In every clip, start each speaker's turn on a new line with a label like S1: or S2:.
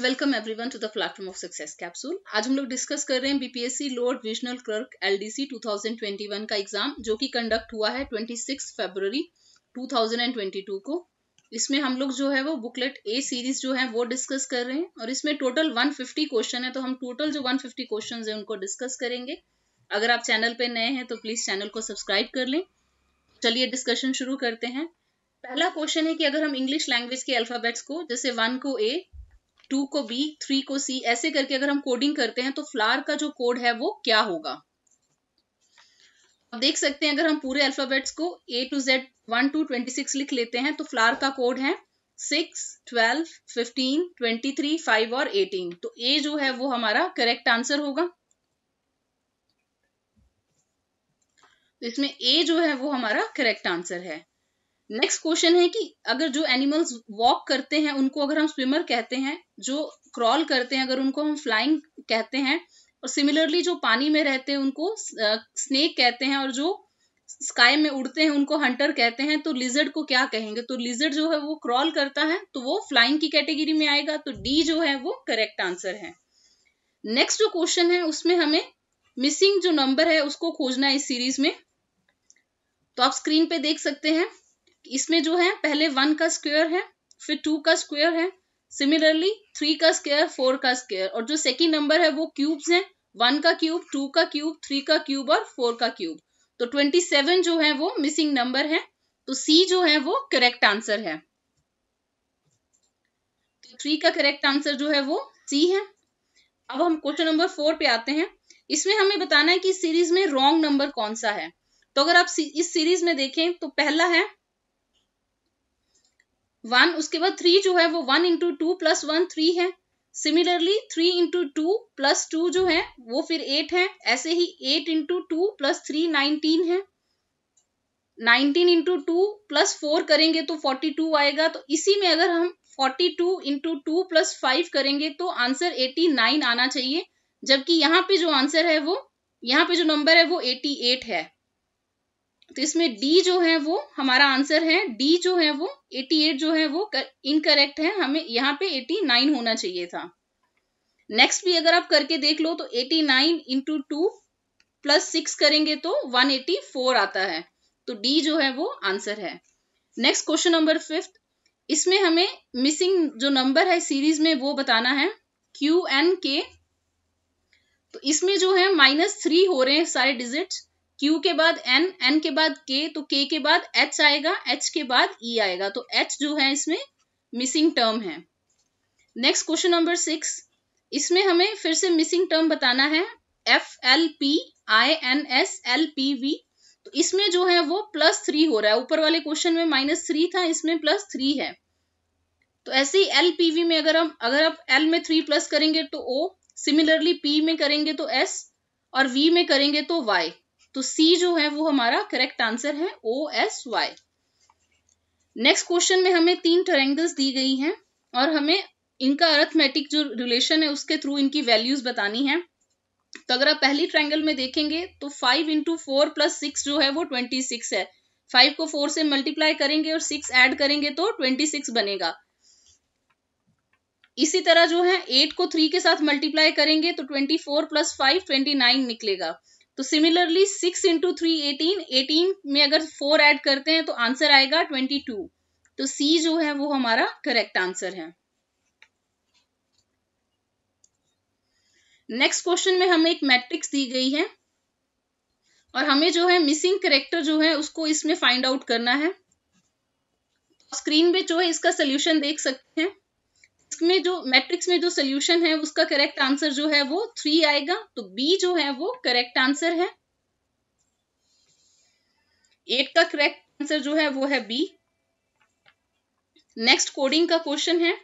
S1: And welcome one to the platform of Success Capsule आज हम लोग डिस्कस कर रहे हैं BPSC lower divisional clerk L D C two thousand twenty one का एग्जाम जो कि कंडक्ट हुआ है twenty six two thousand and twenty two को इसमें हम लोग जो है वो बुकलेट ए सीरीज जो है वो डिस्कस कर रहे हैं और इसमें टोटल वन फिफ्टी क्वेश्चन है तो हम टोटल जो वन फिफ्टी क्वेश्चन है उनको डिस्कस करेंगे अगर आप चैनल पे नए हैं तो प्लीज चैनल को सब्सक्राइब कर लें चलिए डिस्कशन शुरू करते हैं पहला क्वेश्चन है कि अगर हम इंग्लिश लैंग्वेज के अल्फाबेट्स को जैसे वन को ए टू को बी थ्री को सी ऐसे करके अगर हम कोडिंग करते हैं तो फ्लावर का जो कोड है वो क्या होगा अब देख सकते हैं अगर हम पूरे अल्फाबेट्स को A to Z one to twenty six लिख लेते हैं तो फ्लावर का कोड है six twelve fifteen twenty three five और एटीन तो ए जो है वो हमारा करेक्ट आंसर होगा तो इसमें ए जो है वो हमारा करेक्ट आंसर है नेक्स्ट क्वेश्चन है कि अगर जो एनिमल्स वॉक करते हैं उनको अगर हम स्विमर कहते हैं जो क्रॉल करते हैं अगर उनको हम फ्लाइंग कहते हैं और सिमिलरली जो पानी में रहते हैं उनको स्नेक कहते हैं और जो स्काई में उड़ते हैं उनको हंटर कहते हैं तो लिजर्ड को क्या कहेंगे तो लिजर्ड जो है वो क्रॉल करता है तो वो फ्लाइंग की कैटेगरी में आएगा तो डी जो है वो करेक्ट आंसर है नेक्स्ट जो क्वेश्चन है उसमें हमें मिसिंग जो नंबर है उसको खोजना इस सीरीज में तो आप स्क्रीन पे देख सकते हैं इसमें जो है पहले वन का स्क्वेयर है फिर टू का स्क्वेयर है सिमिलरली थ्री का स्क्वेयर फोर का स्क्वेयर और जो सेकेंड नंबर है वो क्यूब्स हैं वन का क्यूब टू का क्यूब थ्री का क्यूब और फोर का क्यूब तो ट्वेंटी सेवन जो है वो मिसिंग नंबर है तो सी जो है वो करेक्ट आंसर है तो थ्री का करेक्ट आंसर जो है वो सी है अब हम क्वेश्चन नंबर फोर पे आते हैं इसमें हमें बताना है कि सीरीज में रॉन्ग नंबर कौन सा है तो अगर आप इस सीरीज में देखें तो पहला है वन उसके बाद थ्री जो है वो one into two plus one three है similarly three into two plus two जो है वो फिर एट है ऐसे ही eight into two plus three nineteen है nineteen into two plus four करेंगे तो फोर्टी टू आएगा तो इसी में अगर हम forty two into two plus five करेंगे तो आंसर एटी नाइन आना चाहिए जबकि यहाँ पे जो आंसर है वो यहाँ पे जो नंबर है वो एटी एट है तो इसमें डी जो है वो हमारा आंसर है डी जो है वो 88 जो है वो इनकरेक्ट है हमें यहाँ पे 89 होना चाहिए था नेक्स्ट भी अगर आप करके देख लो तो 89 nine into two plus six करेंगे तो 184 आता है तो डी जो है वो आंसर है नेक्स्ट क्वेश्चन नंबर फिफ्थ इसमें हमें मिसिंग जो नंबर है सीरीज में वो बताना है क्यू एन के तो इसमें जो है माइनस थ्री हो रहे हैं सारे डिजिट क्यू के बाद एन एन के बाद के तो के के बाद एच आएगा एच के बाद ई e आएगा तो एच जो है इसमें मिसिंग टर्म है नेक्स्ट क्वेश्चन नंबर सिक्स इसमें हमें फिर से मिसिंग टर्म बताना है F L P I N S L P V तो इसमें जो है वो प्लस थ्री हो रहा है ऊपर वाले क्वेश्चन में माइनस थ्री था इसमें प्लस थ्री है तो ऐसे ही एल पी वी में अगर हम अगर आप एल में थ्री प्लस करेंगे तो ओ सिमिलरली पी में करेंगे तो एस और वी में करेंगे तो वाई तो सी जो है वो हमारा करेक्ट आंसर है O S Y next question में हमें तीन ट्रेंगल्स दी गई हैं और हमें इनका अर्थमेटिक जो रिलेशन है उसके थ्रू इनकी वैल्यूज बतानी है तो अगर आप पहली ट्रायंगल में देखेंगे तो five into four plus six जो है वो ट्वेंटी सिक्स है फाइव को फोर से मल्टीप्लाई करेंगे और सिक्स ऐड करेंगे तो ट्वेंटी सिक्स बनेगा इसी तरह जो है एट को थ्री के साथ मल्टीप्लाई करेंगे तो twenty four plus five twenty nine निकलेगा तो similarly six into three eighteen eighteen में अगर फोर ऐड करते हैं तो आंसर आएगा ट्वेंटी टू तो सी जो है वो हमारा करेक्ट आंसर है नेक्स्ट क्वेश्चन में हमें एक मैट्रिक्स दी गई है और हमें जो है मिसिंग करेक्टर जो है उसको इसमें फाइंड आउट करना है स्क्रीन पे जो है इसका सोल्यूशन देख सकते हैं में जो मैट्रिक्स में जो सोल्यूशन है उसका करेक्ट आंसर जो है वो थ्री आएगा तो बी जो है वो करेक्ट आंसर है एट का करेक्ट आंसर जो है वो है बी नेक्स्ट कोडिंग का क्वेश्चन है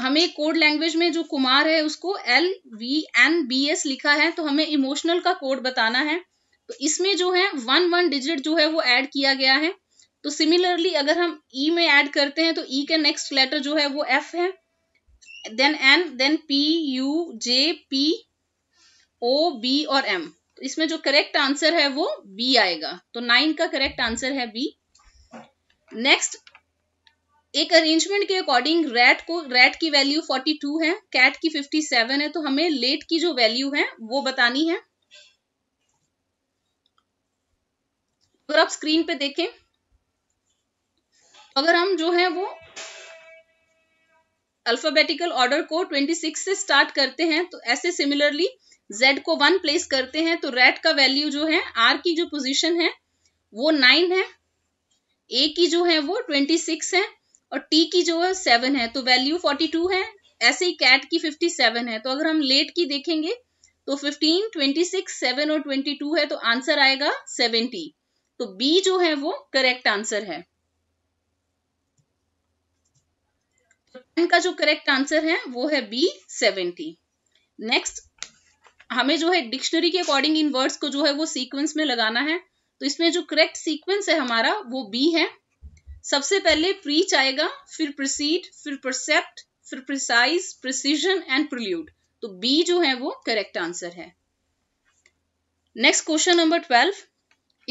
S1: हमें कोड लैंग्वेज में जो कुमार है उसको L V N B S लिखा है तो हमें इमोशनल का कोड बताना है तो इसमें जो है वन वन डिजिट जो है वो एड किया गया है तो सिमिलरली अगर हम ई e में ऐड करते हैं तो ई e का नेक्स्ट लेटर जो है वो एफ है then N then P U J P O B और एम तो इसमें जो करेक्ट आंसर है वो बी आएगा तो नाइन का करेक्ट आंसर है बी नेक्स्ट एक अरेंजमेंट के अकॉर्डिंग रैट को रैट की वैल्यू 42 है कैट की 57 है तो हमें लेट की जो वैल्यू है वो बतानी है अगर तो आप स्क्रीन पे देखें अगर हम जो है वो अल्फाबेटिकल ऑर्डर को 26 से स्टार्ट करते हैं तो ऐसे सिमिलरली z को वन प्लेस करते हैं तो रेड का वैल्यू जो है r की जो पोजीशन है वो नाइन है ए की जो है वो ट्वेंटी सिक्स है और टी की जो है सेवन है तो वैल्यू फोर्टी टू है ऐसे ही कैट की फिफ्टी सेवन है तो अगर हम लेट की देखेंगे तो फिफ्टीन ट्वेंटी सिक्स सेवन और ट्वेंटी टू है तो आंसर आएगा सेवेंटी तो बी जो है वो करेक्ट आंसर है इनका जो करेक्ट आंसर है वो है बी सेवेंटी नेक्स्ट हमें जो है डिक्शनरी के अकॉर्डिंग इन वर्ड्स को जो है वो सीक्वेंस में लगाना है तो इसमें जो करेक्ट सीक्वेंस है हमारा वो बी है सबसे पहले प्रीच आएगा फिर प्रोसीड फिर परसेप्ट फिर प्रिसाइज प्रिसीजन एंड प्रल्यूड तो बी जो है वो करेक्ट आंसर है नेक्स्ट क्वेश्चन नंबर ट्वेल्व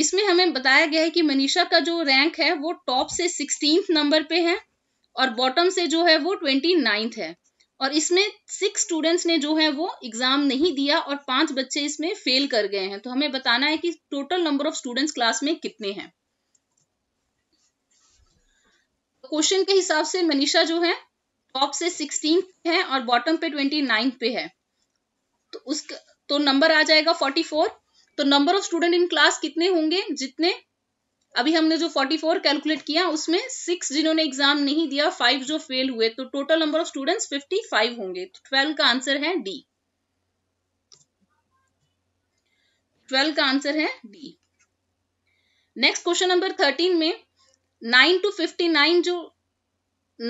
S1: इसमें हमें बताया गया है कि मनीषा का जो रैंक है वो टॉप से सिक्सटीन नंबर पे है और बॉटम से जो है वो ट्वेंटी नाइन्थ है और इसमें सिक्स स्टूडेंट्स ने जो है वो एग्जाम नहीं दिया और पांच बच्चे इसमें फेल कर गए हैं तो हमें बताना है कि total number of students class में कितने हैं क्वेश्चन के हिसाब से मनीषा जो है टॉप से सिक्सटीन है और बॉटम पे ट्वेंटी नाइन्थ पे है तो उसका तो नंबर आ जाएगा फोर्टी फोर तो number of student in class कितने होंगे जितने अभी हमने जो 44 कैलकुलेट किया उसमें सिक्स जिन्होंने एग्जाम नहीं दिया फाइव जो फेल हुए तो टोटल नंबर ऑफ स्टूडेंट्स 55 होंगे तो 12 का आंसर है डी 12 का आंसर है डी नेक्स्ट क्वेश्चन नंबर 13 में 9 टू 59 जो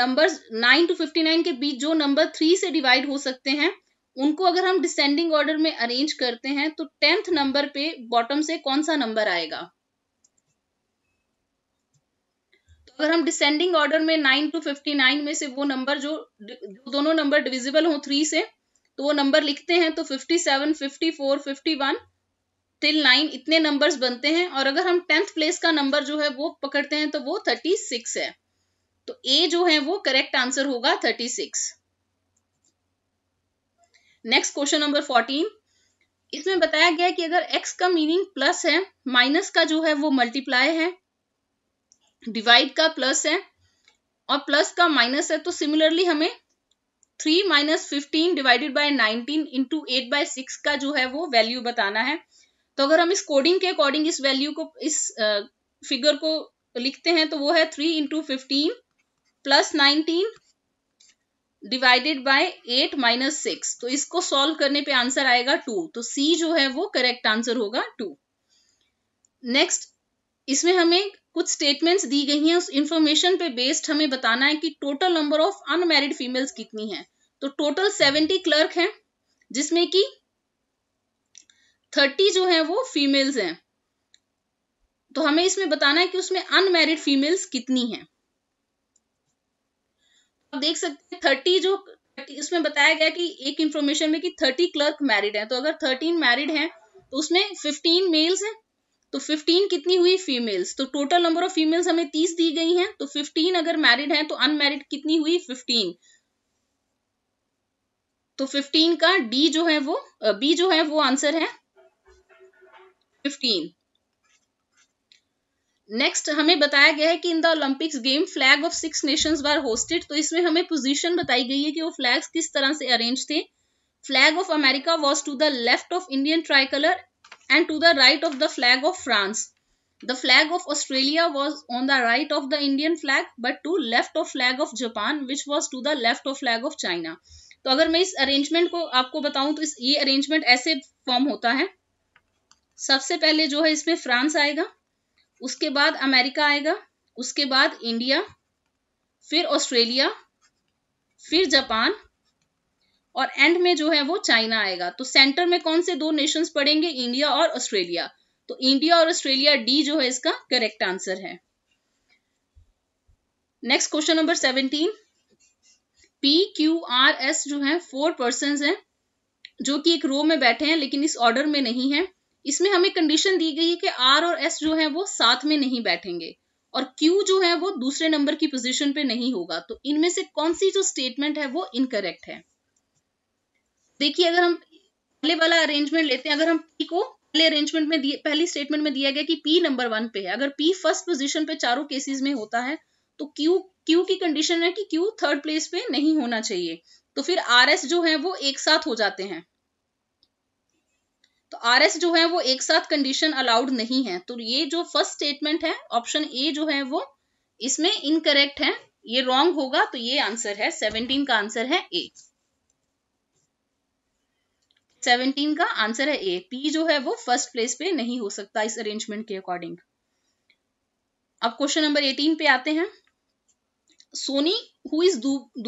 S1: नंबर्स 9 टू 59 के बीच जो नंबर थ्री से डिवाइड हो सकते हैं उनको अगर हम डिसेंडिंग ऑर्डर में अरेंज करते हैं तो टेंथ नंबर पे बॉटम से कौन सा नंबर आएगा अगर हम डिसेंडिंग ऑर्डर में नाइन टू फिफ्टी नाइन में से वो नंबर जो दोनों नंबर डिविजिबल हो थ्री से तो वो नंबर लिखते हैं तो fifty seven fifty four fifty one till nine इतने नंबर्स बनते हैं और अगर हम टेंथ प्लेस का नंबर जो है वो पकड़ते हैं तो वो थर्टी सिक्स है तो ए जो है वो करेक्ट आंसर होगा thirty six next question number fourteen इसमें बताया गया कि अगर एक्स का मीनिंग प्लस है माइनस का जो है वो मल्टीप्लाई है डिवाइड का प्लस है और प्लस का माइनस है तो सिमिलरली हमें three minus fifteen divided by nineteen into eight by six का जो है वो वैल्यू बताना है तो अगर हम इस कोडिंग के अकॉर्डिंग इस वैल्यू को इस फिगर को लिखते हैं तो वो है three into fifteen plus nineteen divided by eight minus six तो इसको सॉल्व करने पे आंसर आएगा टू तो सी जो है वो करेक्ट आंसर होगा टू नेक्स्ट इसमें हमें कुछ स्टेटमेंट्स दी गई हैं उस इन्फॉर्मेशन पे बेस्ड हमें बताना है कि total number of unmarried females कितनी है तो टोटल सेवेंटी क्लर्क हैं जिसमें कि थर्टी जो है वो फीमेल्स हैं तो हमें इसमें बताना है कि उसमें अनमेरिड फीमेल्स कितनी हैं आप देख सकते हैं थर्टी जो इसमें बताया गया कि एक इंफॉर्मेशन में कि थर्टी क्लर्क मैरिड है तो अगर थर्टीन मैरिड है तो उसमें फिफ्टीन मेल्स हैं तो 15 कितनी हुई फीमेल्स तो टोटल नंबर ऑफ फीमेल्स हमें 30 दी गई हैं तो 15 अगर मैरिड हैं तो अनमैरिड कितनी हुई 15 तो 15 का डी जो है वो बी जो है वो आंसर है 15 नेक्स्ट हमें बताया गया है कि in the Olympics game flag of six nations were hosted तो इसमें हमें पोजीशन बताई गई है कि वो फ्लैग्स किस तरह से अरेंज थे flag of America was to the left of Indian tricolour and to the right of the flag of France. The flag of Australia was on the right of the Indian flag but to left of flag of Japan which was to the left of flag of China. तो अगर मैं इस arrangement को आपको बताऊं तो इस ये अरेंजमेंट ऐसे फॉर्म होता है सबसे पहले जो है इसमें फ्रांस आएगा उसके बाद अमेरिका आएगा उसके बाद इंडिया फिर ऑस्ट्रेलिया फिर जापान और एंड में जो है वो चाइना आएगा तो सेंटर में कौन से दो नेशंस पड़ेंगे इंडिया और ऑस्ट्रेलिया तो इंडिया और ऑस्ट्रेलिया डी जो है इसका करेक्ट आंसर है next question number seventeen P Q R S जो है फोर पर्सन है जो कि एक रो में बैठे हैं लेकिन इस ऑर्डर में नहीं है इसमें हमें कंडीशन दी गई है कि आर और एस जो है वो साथ में नहीं बैठेंगे और क्यू जो है वो दूसरे नंबर की पोजीशन पे नहीं होगा तो इनमें से कौन सी जो स्टेटमेंट है वो इनकरेक्ट है देखिए अगर हम पहले वाला अरेंजमेंट लेते हैं अगर हम पी को पहले अरेंजमेंट में दिए पहली स्टेटमेंट में दिया गया कि पी नंबर वन पे है अगर पी फर्स्ट पोजीशन पे चारों केसेस में होता है तो क्यू क्यू की कंडीशन है कि क्यू थर्ड प्लेस पे नहीं होना चाहिए तो फिर आर एस जो है वो एक साथ हो जाते हैं तो आर एस जो है वो एक साथ कंडीशन अलाउड नहीं है तो ये जो फर्स्ट स्टेटमेंट है ऑप्शन ए जो है वो इसमें इनकरेक्ट है ये रॉन्ग होगा तो ये आंसर है सेवनटीन का आंसर है ए सेवनटीन का आंसर है ए पी जो है वो फर्स्ट प्लेस पे नहीं हो सकता इस अरेंजमेंट के अकॉर्डिंग अब क्वेश्चन नंबर एटीन पे आते हैं Soni who is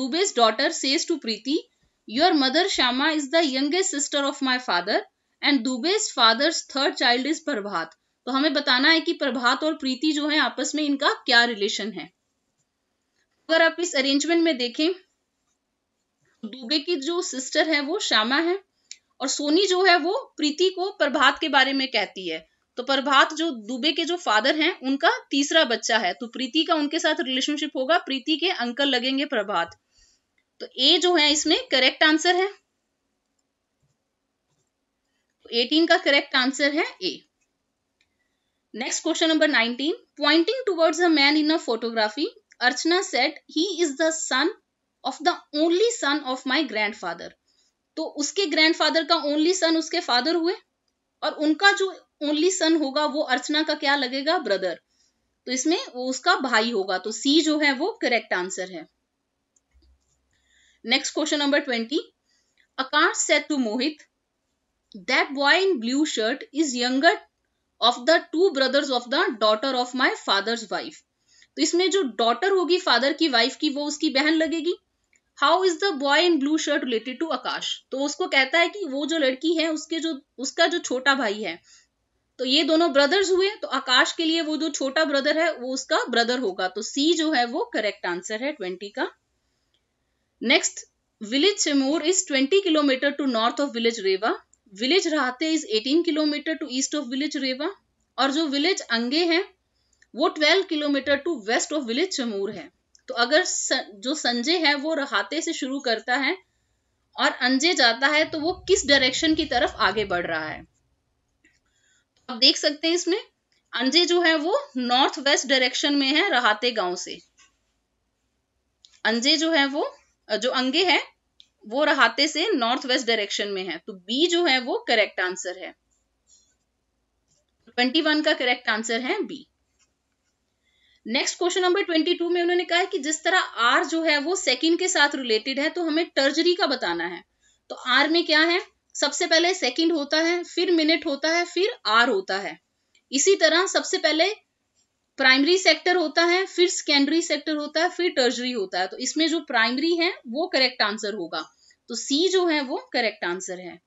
S1: Dubey's daughter says to Preeti your mother Shyama is the youngest sister of my father and Dubey's father's third child is Prabhat तो हमें बताना है कि प्रभात और प्रीति जो है आपस में इनका क्या रिलेशन है अगर आप इस अरेंजमेंट में देखें दुबे तो की जो सिस्टर है वो श्यामा है और सोनी जो है वो प्रीति को प्रभात के बारे में कहती है तो प्रभात जो दुबे के जो फादर हैं उनका तीसरा बच्चा है तो प्रीति का उनके साथ रिलेशनशिप होगा प्रीति के अंकल लगेंगे प्रभात तो ए जो है इसमें करेक्ट आंसर है एटीन तो का करेक्ट आंसर है A next question number nineteen pointing towards a man in a photography Archana said he is the son of the only son of my grand father तो उसके grandfather का only son उसके father हुए और उनका जो only son होगा वो अर्चना का क्या लगेगा ब्रदर तो इसमें वो उसका भाई होगा तो सी जो है वो करेक्ट आंसर है next question number twenty Akash said to Mohit that boy in blue shirt is younger of the two brothers of the daughter of my father's wife तो इसमें जो डॉटर होगी फादर की वाइफ की वो उसकी बहन लगेगी how is the boy in blue shirt related to Akash तो उसको कहता है कि वो जो लड़की है उसके जो उसका जो छोटा भाई है तो ये दोनों ब्रदर्स हुए तो आकाश के लिए वो जो छोटा ब्रदर है वो उसका ब्रदर होगा तो सी जो है वो करेक्ट आंसर है ट्वेंटी का next village Chemor is twenty kilometre to north of village Rewa village Rahte is eighteen kilometre to east of village Rewa और जो विलेज अंगे है वो twelve kilometre to west of village Chamur है तो अगर स, जो संजय है वो रहाते से शुरू करता है और अंजे जाता है तो वो किस डायरेक्शन की तरफ आगे बढ़ रहा है तो आप देख सकते हैं इसमें अंजे जो है वो नॉर्थ वेस्ट डायरेक्शन में है रहाते गांव से अंजे जो है वो जो अंगे है वो रहाते से नॉर्थ वेस्ट डायरेक्शन में है तो बी जो है वो करेक्ट आंसर है 21 का करेक्ट आंसर है बी नेक्स्ट क्वेश्चन नंबर 22 में उन्होंने कहा है कि जिस तरह आर जो है वो सेकेंड के साथ रिलेटेड है तो हमें टर्जरी का बताना है तो आर में क्या है सबसे पहले सेकेंड होता है फिर मिनट होता है फिर आर होता है इसी तरह सबसे पहले प्राइमरी सेक्टर होता है फिर सेकेंडरी सेक्टर होता है फिर टर्जरी होता है तो इसमें जो प्राइमरी है वो करेक्ट आंसर होगा तो सी जो है वो करेक्ट आंसर है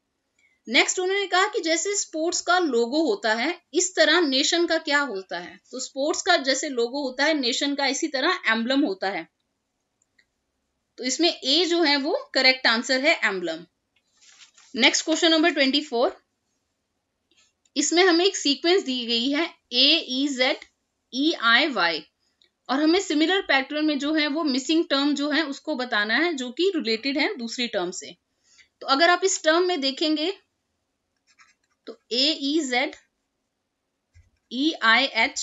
S1: नेक्स्ट उन्होंने कहा कि जैसे स्पोर्ट्स का लोगो होता है इस तरह नेशन का क्या होता है तो स्पोर्ट्स का जैसे लोगो होता है नेशन का इसी तरह एम्बलम होता है तो इसमें ए जो है वो करेक्ट आंसर है emblem next question number twenty four इसमें हमें एक सीक्वेंस दी गई है ए E Z E I Y और हमें सिमिलर पैटर्न में जो है वो मिसिंग टर्म जो है उसको बताना है जो कि रिलेटेड है दूसरी टर्म से तो अगर आप इस टर्म में देखेंगे तो A E Z E I H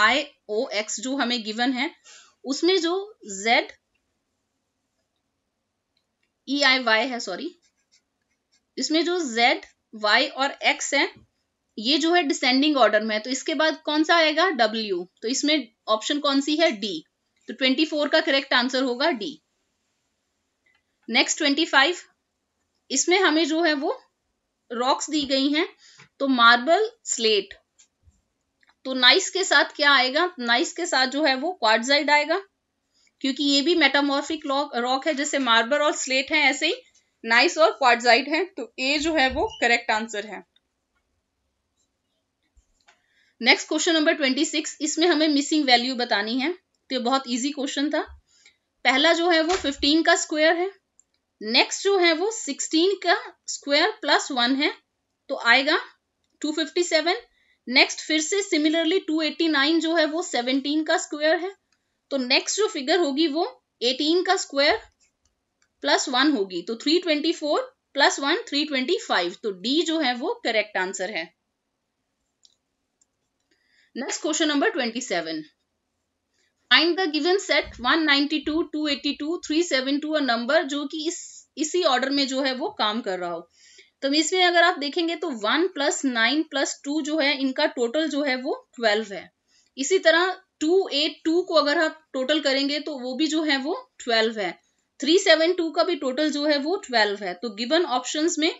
S1: I O X जो हमें गिवन है उसमें जो जेड ई आई वाई है सॉरी इसमें जो जेड वाई और एक्स है ये जो है डिसेंडिंग ऑर्डर में है तो इसके बाद कौन सा आएगा डब्ल्यू तो इसमें ऑप्शन कौन सी है डी तो 24 का करेक्ट आंसर होगा डी नेक्स्ट 25 इसमें हमें जो है वो रॉक्स दी गई हैं तो मार्बल स्लेट तो नाइस के साथ क्या आएगा नाइस के साथ जो है वो क्वार्टजाइड आएगा क्योंकि ये भी मेटामॉर्फिक रॉक है जैसे मार्बल और स्लेट है ऐसे ही नाइस और क्वार्टजाइड है तो ए जो है वो करेक्ट आंसर है next question number twenty six इसमें हमें मिसिंग वैल्यू बतानी है तो ये बहुत इजी क्वेश्चन था पहला जो है वो फिफ्टीन का स्क्वायर है नेक्स्ट तो जो है वो 16 का स्क्वायर प्लस वन है तो आएगा 257 नेक्स्ट फिर से सिमिलरली 289 जो है वो 17 का स्क्वायर है तो नेक्स्ट जो फिगर होगी वो 18 का स्क्वायर प्लस वन होगी तो 324 प्लस वन फाइव तो डी जो है वो करेक्ट आंसर है next question number seven find the given set 192, 282, 372 a number जो कि इस इसी ऑर्डर में जो है वो काम कर रहा हो तो इसमें अगर आप देखेंगे तो one plus nine plus two जो है इनका टोटल जो है वो ट्वेल्व है इसी तरह टू एट टू को अगर आप टोटल करेंगे तो वो भी जो है वो ट्वेल्व है थ्री सेवन टू का भी टोटल जो है वो ट्वेल्व है तो गिवन ऑप्शन में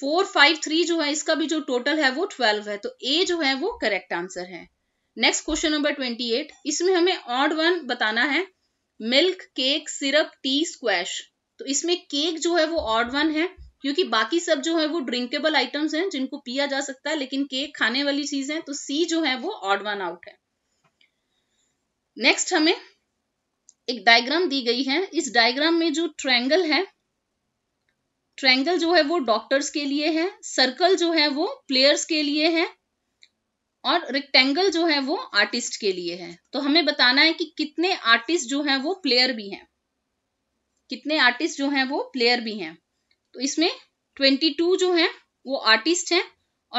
S1: फोर फाइव थ्री जो है इसका भी जो टोटल है वो ट्वेल्व है तो ए जो है वो करेक्ट आंसर है next question number twenty eight इसमें हमें ऑड वन बताना है milk cake syrup tea squash तो इसमें केक जो है वो ऑड वन है क्योंकि बाकी सब जो है वो ड्रिंकेबल आइटम्स हैं जिनको पिया जा सकता है लेकिन केक खाने वाली चीज है तो सी जो है वो ऑड वन आउट है नेक्स्ट हमें एक डायग्राम दी गई है इस डायग्राम में जो ट्रैंगल है ट्रैंगल जो है वो डॉक्टर्स के लिए है सर्कल जो है वो प्लेयर्स के लिए है और रेक्टेंगल जो है वो आर्टिस्ट के लिए है तो हमें बताना है कि कितने आर्टिस्ट जो है वो प्लेयर भी हैं कितने आर्टिस्ट जो हैं वो प्लेयर भी हैं तो इसमें 22 जो है वो आर्टिस्ट हैं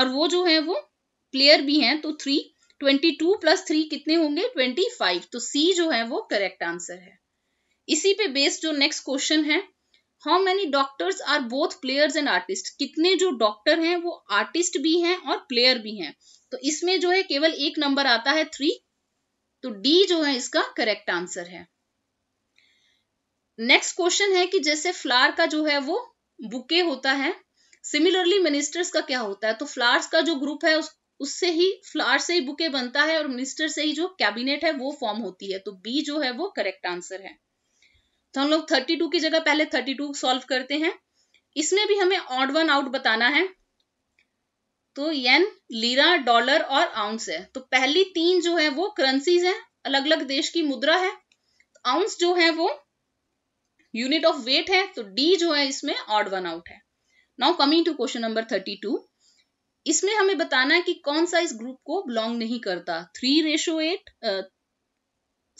S1: और वो जो है वो प्लेयर भी हैं तो थ्री 22 प्लस थ्री कितने होंगे 25 तो सी जो है वो करेक्ट आंसर है इसी पे बेस्ड जो नेक्स्ट क्वेश्चन है how many doctors are both players and artist कितने जो डॉक्टर हैं वो आर्टिस्ट भी हैं और प्लेयर भी हैं तो इसमें जो है केवल एक नंबर आता है थ्री तो डी जो है इसका करेक्ट आंसर है नेक्स्ट क्वेश्चन है कि जैसे फ्लावर का जो है वो बुके होता है सिमिलरली मिनिस्टर्स का क्या होता है तो फ्लावर्स का जो ग्रुप है उस, उससे ही फ्लावर से ही बुके बनता है और मिनिस्टर से ही जो कैबिनेट है वो फॉर्म होती है तो बी जो है वो करेक्ट आंसर है तो हम लोग थर्टी टू की जगह पहले थर्टी टू सॉल्व करते हैं इसमें भी हमें ऑड वन आउट बताना है तो येन लीरा डॉलर और आउंस है तो पहली तीन जो है वो करेंसीज हैं अलग अलग देश की मुद्रा है आउंस जो है वो यूनिट ऑफ वेट है तो डी जो है इसमें ऑड वन आउट है now coming to question number thirty two इसमें हमें बताना है कि कौन सा इस ग्रुप को बिलोंग नहीं करता three ratio eight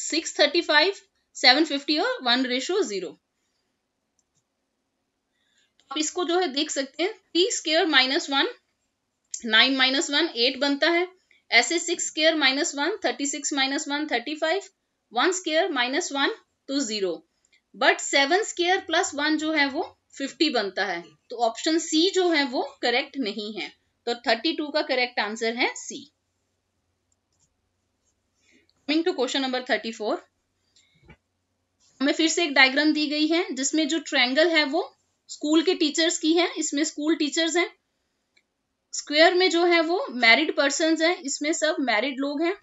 S1: six thirty five seven fifty और वन रेशो जीरो आप इसको जो है देख सकते हैं three square minus one nine minus one eight बनता है ऐसे six square minus one thirty six minus one thirty five one square minus one तो zero but seven square plus one जो है वो फिफ्टी बनता है तो ऑप्शन सी जो है वो करेक्ट नहीं है तो थर्टी टू का करेक्ट आंसर है C coming to question number thirty four हमें फिर से एक डायग्राम दी गई है जिसमें जो ट्रायंगल है वो स्कूल के टीचर्स की है इसमें स्कूल टीचर्स हैं स्क्वेयर में जो है वो मैरिड पर्सन हैं इसमें सब मैरिड लोग हैं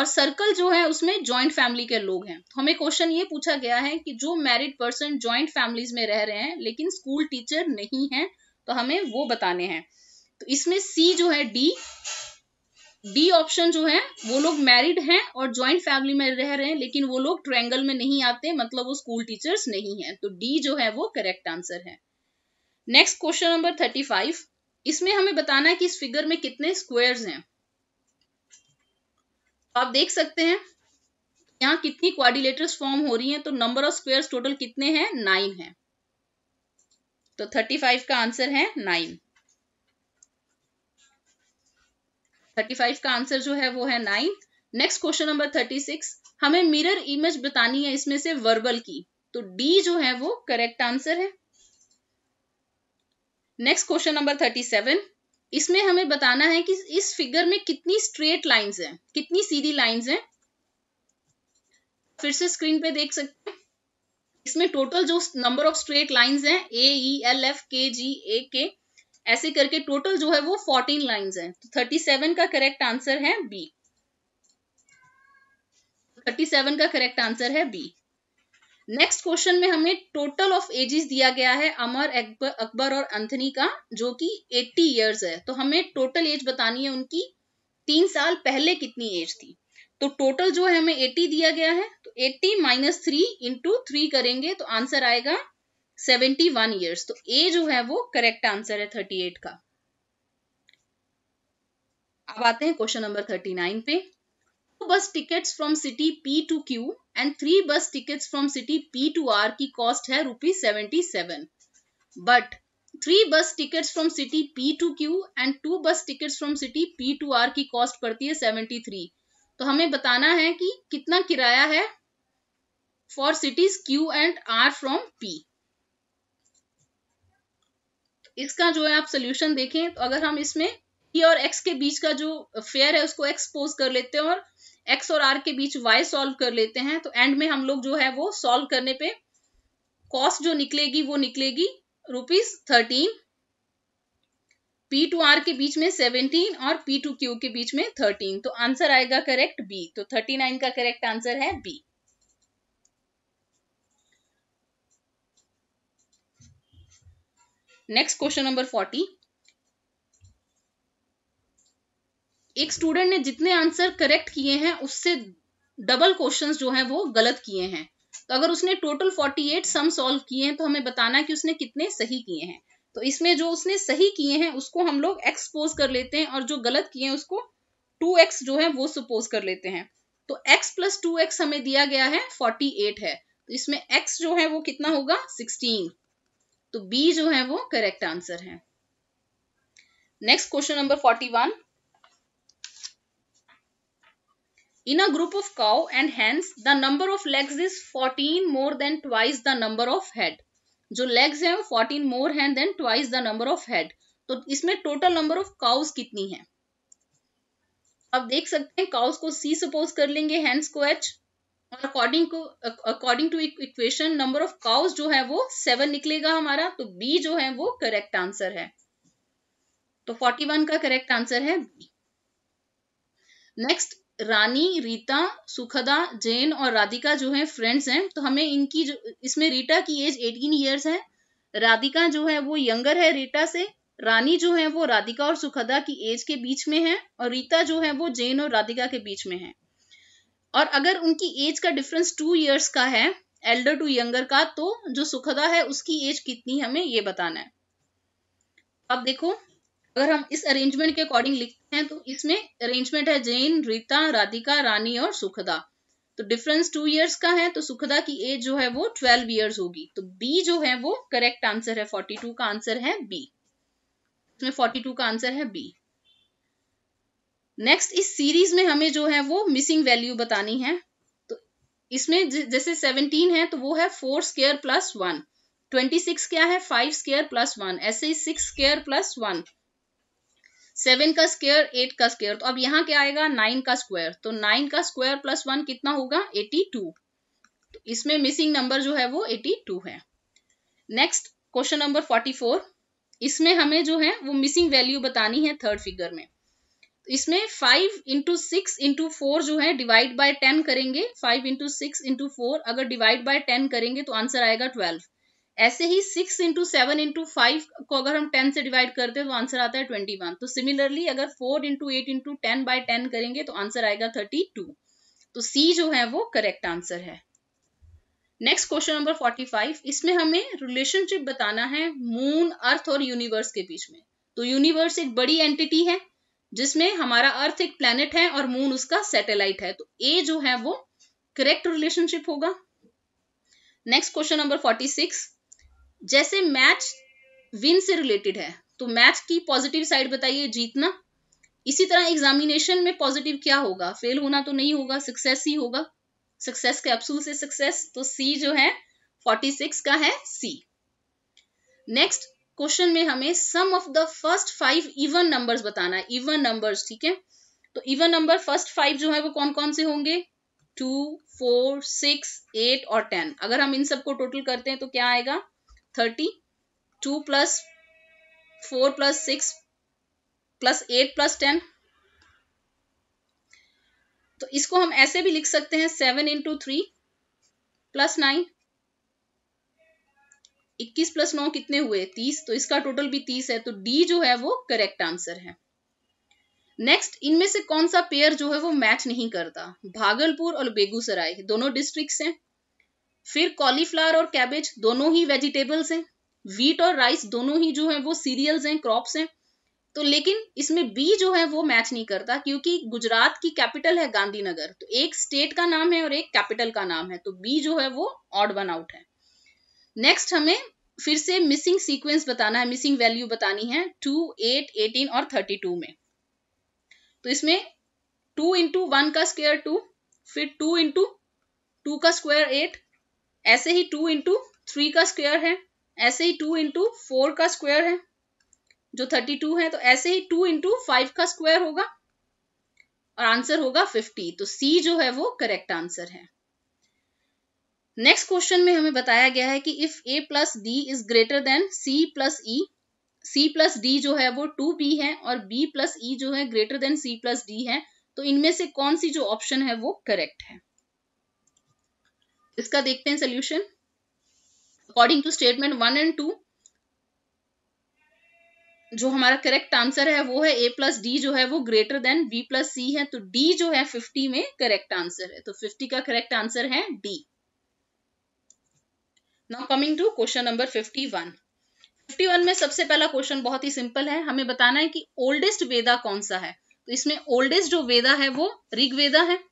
S1: और सर्कल जो है उसमें ज्वाइंट फैमिली के लोग हैं तो हमें क्वेश्चन ये पूछा गया है कि जो मैरिड पर्सन ज्वाइंट फैमिलीज में रह रहे हैं लेकिन स्कूल टीचर नहीं है तो हमें वो बताने हैं तो इसमें सी जो है डी डी ऑप्शन जो है वो लोग मैरिड हैं और ज्वाइंट फैमिली में रह रहे हैं लेकिन वो लोग ट्रायंगल में नहीं आते मतलब वो स्कूल टीचर्स नहीं हैं तो डी जो है वो करेक्ट आंसर है next question number thirty five इसमें हमें बताना है कि इस फिगर में कितने स्क्वायर्स हैं तो आप देख सकते हैं यहाँ कितनी क्वारिलेटर्स फॉर्म हो रही हैं तो नंबर ऑफ स्क्वायर्स टोटल कितने हैं नाइन हैं तो थर्टी फाइव का आंसर है नाइन थर्टी फाइव का आंसर जो है वो है nine next question number thirty six हमें मिरर इमेज बतानी है इसमें से वर्बल की तो डी जो है वो करेक्ट आंसर है next question number thirty seven इसमें हमें बताना है कि इस फिगर में कितनी स्ट्रेट लाइंस हैं कितनी सीधी लाइंस हैं फिर से स्क्रीन पे देख सकते हैं इसमें टोटल जो नंबर ऑफ स्ट्रेट लाइंस हैं ए ई एल एफ के जी ए के ऐसे करके टोटल जो है वो फोर्टीन लाइन्स हैं तो थर्टी सेवन का करेक्ट आंसर है बी थर्टी सेवन का करेक्ट आंसर है बी नेक्स्ट क्वेश्चन में हमें टोटल ऑफ एजेस दिया गया है अमर अकबर और अंथनी का जो कि 80 इयर्स है तो हमें टोटल एज बतानी है उनकी तीन साल पहले कितनी एज थी तो टोटल जो है हमें 80 दिया गया है तो 80 माइनस थ्री इंटू थ्री करेंगे तो आंसर आएगा 71 वन ईयर्स तो ए जो है वो करेक्ट आंसर है 38 का अब आते हैं क्वेश्चन नंबर 39 पे bus tickets from city P to Q and three bus tickets from city P to R की कॉस्ट है rupees seventy seven but three bus ticket from city P to Q and two bus ticket from city P to R की cost पड़ती है seventy three तो हमें बताना है कि कितना किराया है for cities Q and R from P इसका जो है आप सोल्यूशन देखें तो अगर हम इसमें पी और एक्स के बीच का जो फेयर है उसको एक्सपोज कर लेते हैं और एक्स और आर के बीच वाई सॉल्व कर लेते हैं तो एंड में हम लोग जो है वो सॉल्व करने पे कॉस्ट जो निकलेगी वो निकलेगी rupees thirteen P to R के बीच में सेवनटीन और पी टू क्यू के बीच में थर्टीन तो आंसर आएगा करेक्ट बी तो थर्टी नाइन का करेक्ट आंसर है B next question number forty एक स्टूडेंट ने जितने आंसर करेक्ट किए हैं उससे डबल क्वेश्चंस जो है वो गलत किए हैं तो अगर उसने टोटल 48 सम सॉल्व किए हैं तो हमें बताना है कि उसने कितने सही किए हैं तो इसमें जो उसने सही किए हैं उसको हम लोग एक्सपोज कर लेते हैं और जो गलत किए हैं उसको एक्स जो है वो सपोज कर लेते हैं तो एक्स प्लस टू हमें दिया गया है एट है तो इसमें एक्स जो है वो कितना होगा सिक्सटीन तो बी जो है वो करेक्ट आंसर है next question number one in a group of cow and hens the number of legs is 14 more than twice the number of head जो legs हैं वो 14 more हैं than twice the number of head तो इसमें total number of cows कितनी है अब देख सकते हैं cows को C suppose कर लेंगे hens को H और अकॉर्डिंग को according to equation number of cows जो है वो सेवन निकलेगा हमारा तो बी जो है वो करेक्ट आंसर है तो 41 का करेक्ट आंसर है बी नेक्स्ट रानी रीता सुखदा जैन और राधिका जो है फ्रेंड्स हैं तो हमें इनकी जो इसमें रीटा की एज 18 इयर्स है राधिका जो है वो यंगर है रीटा से रानी जो है वो राधिका और सुखदा की एज के बीच में है और रीता जो है वो जैन और राधिका के बीच में है और अगर उनकी एज का डिफरेंस टू ईयर्स का है एल्डर टू यंगर का तो जो सुखदा है उसकी एज कितनी हमें ये बताना है अब देखो अगर हम इस अरेंजमेंट के अकॉर्डिंग लिख हैं तो इसमें अरेंजमेंट है जैन रीता राधिका रानी और सुखदा तो डिफरेंस टू इयर्स का है तो सुखदा की एज जो है वो ट्वेल्व इयर्स होगी तो बी जो है वो करेक्ट आंसर है फोर्टी टू का आंसर है बी इसमें फोर्टी टू का आंसर है बी नेक्स्ट इस सीरीज में हमें जो है वो मिसिंग वैल्यू बतानी है तो इसमें जैसे सेवनटीन है तो वो है four square plus one twenty six क्या है फाइव स्केयर प्लस वन ऐसे ही six square plus one seven का स्क्वायर एट का स्क्वायर तो अब यहाँ क्या आएगा नाइन का स्क्वायर तो नाइन का स्क्वायर प्लस वन कितना होगा एटी टू तो इसमें मिसिंग नंबर जो है वो एटी टू है next question number forty four इसमें हमें जो है वो मिसिंग वैल्यू बतानी है थर्ड फिगर में इसमें five into six into four जो है डिवाइड बाय टेन करेंगे five into six into four अगर डिवाइड बाय टेन करेंगे तो आंसर आएगा ट्वेल्व ऐसे ही six into seven into five को अगर हम टेन से डिवाइड करते हैं तो आंसर आता है ट्वेंटी वन तो सिमिलरली अगर four into eight into ten by ten करेंगे तो आंसर आएगा थर्टी टू तो सी जो है वो करेक्ट आंसर है next question number forty five इसमें हमें रिलेशनशिप बताना है मून अर्थ और यूनिवर्स के बीच में तो यूनिवर्स एक बड़ी एंटिटी है जिसमें हमारा अर्थ एक प्लेनेट है और मून उसका सैटेलाइट है तो ए जो है वो करेक्ट रिलेशनशिप होगा next question number forty six जैसे मैच विन से रिलेटेड है तो मैच की पॉजिटिव साइड बताइए जीतना इसी तरह एग्जामिनेशन में पॉजिटिव क्या होगा फेल होना तो नहीं होगा सक्सेस ही होगा सक्सेस कैप्सूल से सक्सेस तो सी जो है 46 का है सी नेक्स्ट क्वेश्चन में हमें sum of the first five even numbers बताना है इवन नंबर्स ठीक है तो इवन नंबर फर्स्ट फाइव जो है वो कौन कौन से होंगे टू फोर सिक्स एट और टेन अगर हम इन सबको टोटल करते हैं तो क्या आएगा thirty two plus four plus six plus eight plus ten तो इसको हम ऐसे भी लिख सकते हैं seven into three plus nine इक्कीस प्लस नौ कितने हुए तीस तो इसका टोटल भी तीस है तो डी जो है वो करेक्ट आंसर है नेक्स्ट इनमें से कौन सा पेयर जो है वो मैच नहीं करता भागलपुर और बेगूसराय दोनों डिस्ट्रिक्ट हैं फिर कॉलीफ्लावर और कैबेज दोनों ही वेजिटेबल्स हैं वीट और राइस दोनों ही जो है वो सीरियल्स हैं क्रॉप्स हैं तो लेकिन इसमें बी जो है वो मैच नहीं करता क्योंकि गुजरात की कैपिटल है गांधीनगर तो एक स्टेट का नाम है और एक कैपिटल का नाम है तो बी जो है वो ऑड वन आउट है नेक्स्ट हमें फिर से मिसिंग सीक्वेंस बताना है मिसिंग वैल्यू बतानी है टू एट एटीन और थर्टी टू में तो इसमें टू इंटू वन का स्क्वायर टू फिर टू इंटू टू का स्क्वायर एट ऐसे ही टू इंटू थ्री का स्क्वायर है ऐसे ही टू इंटू फोर का स्क्वायर है जो थर्टी टू है तो ऐसे ही टू इंटू फाइव का स्क्वायर होगा और आंसर होगा फिफ्टी तो सी जो है वो करेक्ट आंसर है नेक्स्ट क्वेश्चन में हमें बताया गया है कि if A plus D is greater than C plus E C plus D जो है वो टू बी है और बी प्लस ई जो है greater than C plus D है तो इनमें से कौन सी जो ऑप्शन है वो करेक्ट है इसका देखते हैं solution according to statement one and two जो हमारा करेक्ट आंसर है वो है ए प्लस डी जो है वो greater than B plus C है तो डी जो है फिफ्टी में करेक्ट आंसर है तो फिफ्टी का करेक्ट आंसर है D now coming to question number fifty one fifty one में सबसे पहला क्वेश्चन बहुत ही सिंपल है हमें बताना है कि ओल्डेस्ट वेदा कौन सा है तो इसमें ओल्डेस्ट जो वेदा है वो ऋग्वेदा है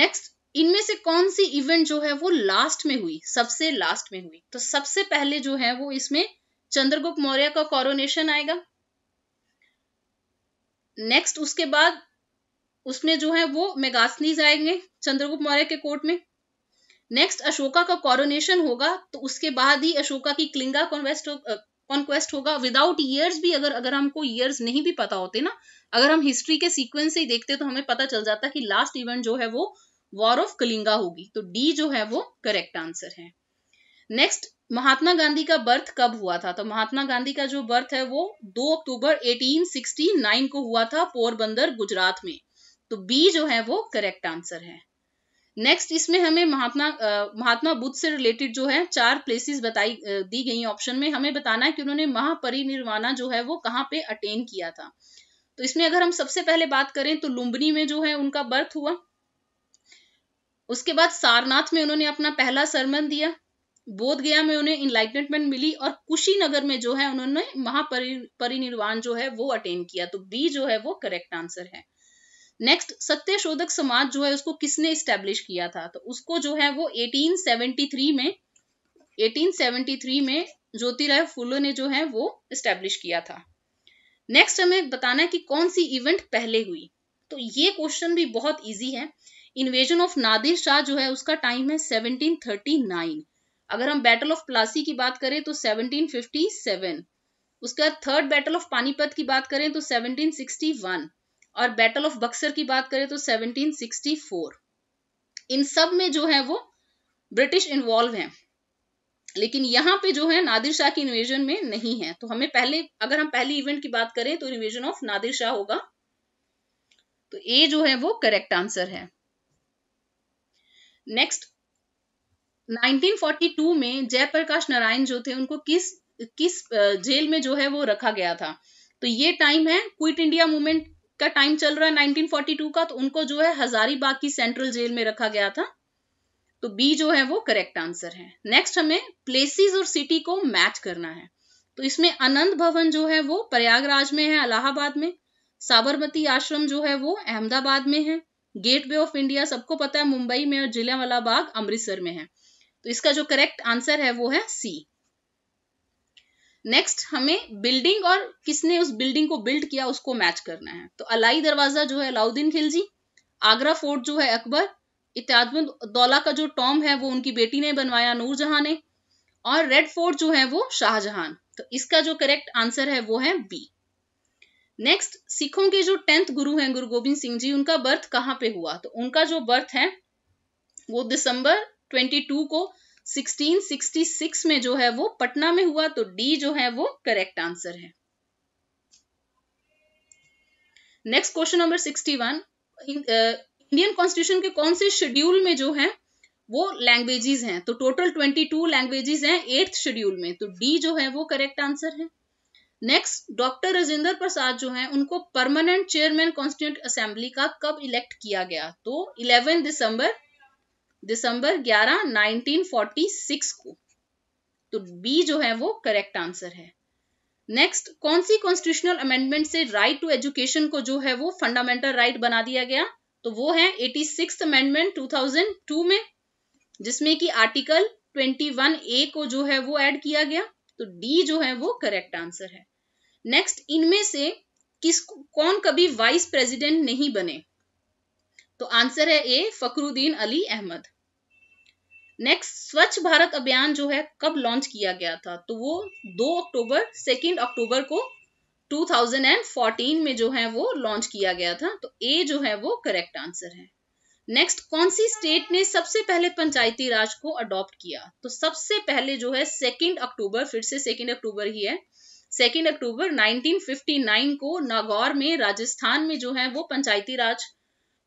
S1: नेक्स्ट इनमें से कौन सी इवेंट जो है वो लास्ट में हुई सबसे लास्ट में हुई तो सबसे पहले जो है वो इसमें चंद्रगुप्त मौर्य का कॉरोनेशन आएगा नेक्स्ट उसके बाद उसमें जो है वो मेगास्नीज आएंगे चंद्रगुप्त मौर्य के कोर्ट में नेक्स्ट अशोका का कॉरोनेशन होगा तो उसके बाद ही अशोका की क्लिंगा कॉन्वेस्ट कॉन्क्वेस्ट होगा विदाउट ईयर्स भी अगर अगर हमको ईयर्स नहीं भी पता होते ना अगर हम हिस्ट्री के सीक्वेंस से ही देखते तो हमें पता चल जाता कि लास्ट इवेंट जो है वो वॉर ऑफ कलिंगा होगी तो डी जो है वो करेक्ट आंसर है नेक्स्ट महात्मा गांधी का बर्थ कब हुआ था तो महात्मा गांधी का जो बर्थ है वो 2 अक्टूबर 1869 को हुआ था पोरबंदर गुजरात में तो बी जो है वो करेक्ट आंसर है नेक्स्ट इसमें हमें महात्मा आ, महात्मा बुद्ध से रिलेटेड जो है चार प्लेसेस बताई दी गई ऑप्शन में हमें बताना है कि उन्होंने महापरिनिर्वाणा जो है वो कहाँ पे अटेन किया था तो इसमें अगर हम सबसे पहले बात करें तो लुम्बनी में जो है उनका बर्थ हुआ उसके बाद सारनाथ में उन्होंने अपना पहला सरमन दिया बोध गया में उन्हें इनलाइटमेंट मिली और कुशीनगर में जो है उन्होंने महापरिनिर्वाण जो है वो अटेन किया तो बी जो है वो करेक्ट आंसर है नेक्स्ट सत्य शोधक समाज जो है उसको किसने स्टेब्लिश किया था तो उसको जो है वो 1873 में 1873 में ज्योतिराय फुल्लो ने जो है वो स्टेब्लिश किया था नेक्स्ट हमें बताना है कि कौन सी इवेंट पहले हुई तो ये क्वेश्चन भी बहुत ईजी है इन्वेजन ऑफ नादिर शाह जो है उसका टाइम है 1739 अगर हम बैटल ऑफ प्लासी की बात करें तो 1757 उसके बाद थर्ड बैटल ऑफ पानीपत की बात करें तो 1761 और बैटल ऑफ बक्सर की बात करें तो 1764 इन सब में जो है वो ब्रिटिश इन्वॉल्व हैं लेकिन यहाँ पे जो है नादिर शाह की इन्वेजन में नहीं है तो हमें पहले अगर हम पहले इवेंट की बात करें तो इन्वेजन ऑफ नादिर शाह होगा तो ए जो है वो करेक्ट आंसर है नेक्स्ट 1942 में जयप्रकाश नारायण जो थे उनको किस किस जेल में जो है वो रखा गया था तो ये टाइम है क्विट इंडिया मूवमेंट का टाइम चल रहा है 1942 का तो उनको जो है हजारीबाग की सेंट्रल जेल में रखा गया था तो बी जो है वो करेक्ट आंसर है नेक्स्ट हमें प्लेसेस और सिटी को मैच करना है तो इसमें आनंद भवन जो है वो प्रयागराज में है अलाहाबाद में साबरमती आश्रम जो है वो अहमदाबाद में है गेटवे ऑफ इंडिया सबको पता है मुंबई में और वाला बाग अमृतसर में है तो इसका जो करेक्ट आंसर है वो है सी नेक्स्ट हमें बिल्डिंग और किसने उस बिल्डिंग को बिल्ड किया उसको मैच करना है तो अलाई दरवाजा जो है अलाउद्दीन खिलजी आगरा फोर्ट जो है अकबर इत्यादौला दौला का जो टॉम है वो उनकी बेटी ने बनवाया नूरजहां ने और रेड फोर्ट जो है वो शाहजहां तो इसका जो करेक्ट आंसर है वो है बी नेक्स्ट सिखों के जो टेंथ गुरु हैं गुरु गोविंद सिंह जी उनका बर्थ कहाँ पे हुआ तो उनका जो बर्थ है वो दिसंबर 22 को 1666 में जो है वो पटना में हुआ तो डी जो है वो करेक्ट आंसर है next question number 61 Indian constitution के कौन से शेड्यूल में तो तो जो है वो लैंग्वेजेस हैं तो टोटल 22 लैंग्वेजेस हैं एट्थ शेड्यूल में तो डी जो है वो करेक्ट आंसर है नेक्स्ट डॉक्टर राजेंद्र प्रसाद जो हैं उनको परमानेंट चेयरमैन कॉन्स्टिट्यूंट असेंबली का कब इलेक्ट किया गया तो 11 दिसंबर दिसंबर 11 1946 को तो बी जो है वो करेक्ट आंसर है नेक्स्ट कौन सी कॉन्स्टिट्यूशनल अमेंडमेंट से राइट टू एजुकेशन को जो है वो फंडामेंटल राइट right बना दिया गया तो वो है एटी सिक्स अमेंडमेंट टू में जिसमें कि आर्टिकल वन ए को जो है वो एड किया गया तो डी जो है वो करेक्ट आंसर है नेक्स्ट इनमें से किस कौन कभी वाइस प्रेसिडेंट नहीं बने तो आंसर है ए फकरुद्दीन अली अहमद नेक्स्ट स्वच्छ भारत अभियान जो है कब लॉन्च किया गया था तो वो 2 अक्टूबर सेकेंड अक्टूबर को 2014 में जो है वो लॉन्च किया गया था तो ए जो है वो करेक्ट आंसर है नेक्स्ट कौन सी स्टेट ने सबसे पहले पंचायती राज को अडॉप्ट किया तो सबसे पहले जो है सेकेंड अक्टूबर फिर से सेकेंड अक्टूबर ही है सेकेंड अक्टूबर 1959 को नागौर में राजस्थान में जो है वो पंचायती राज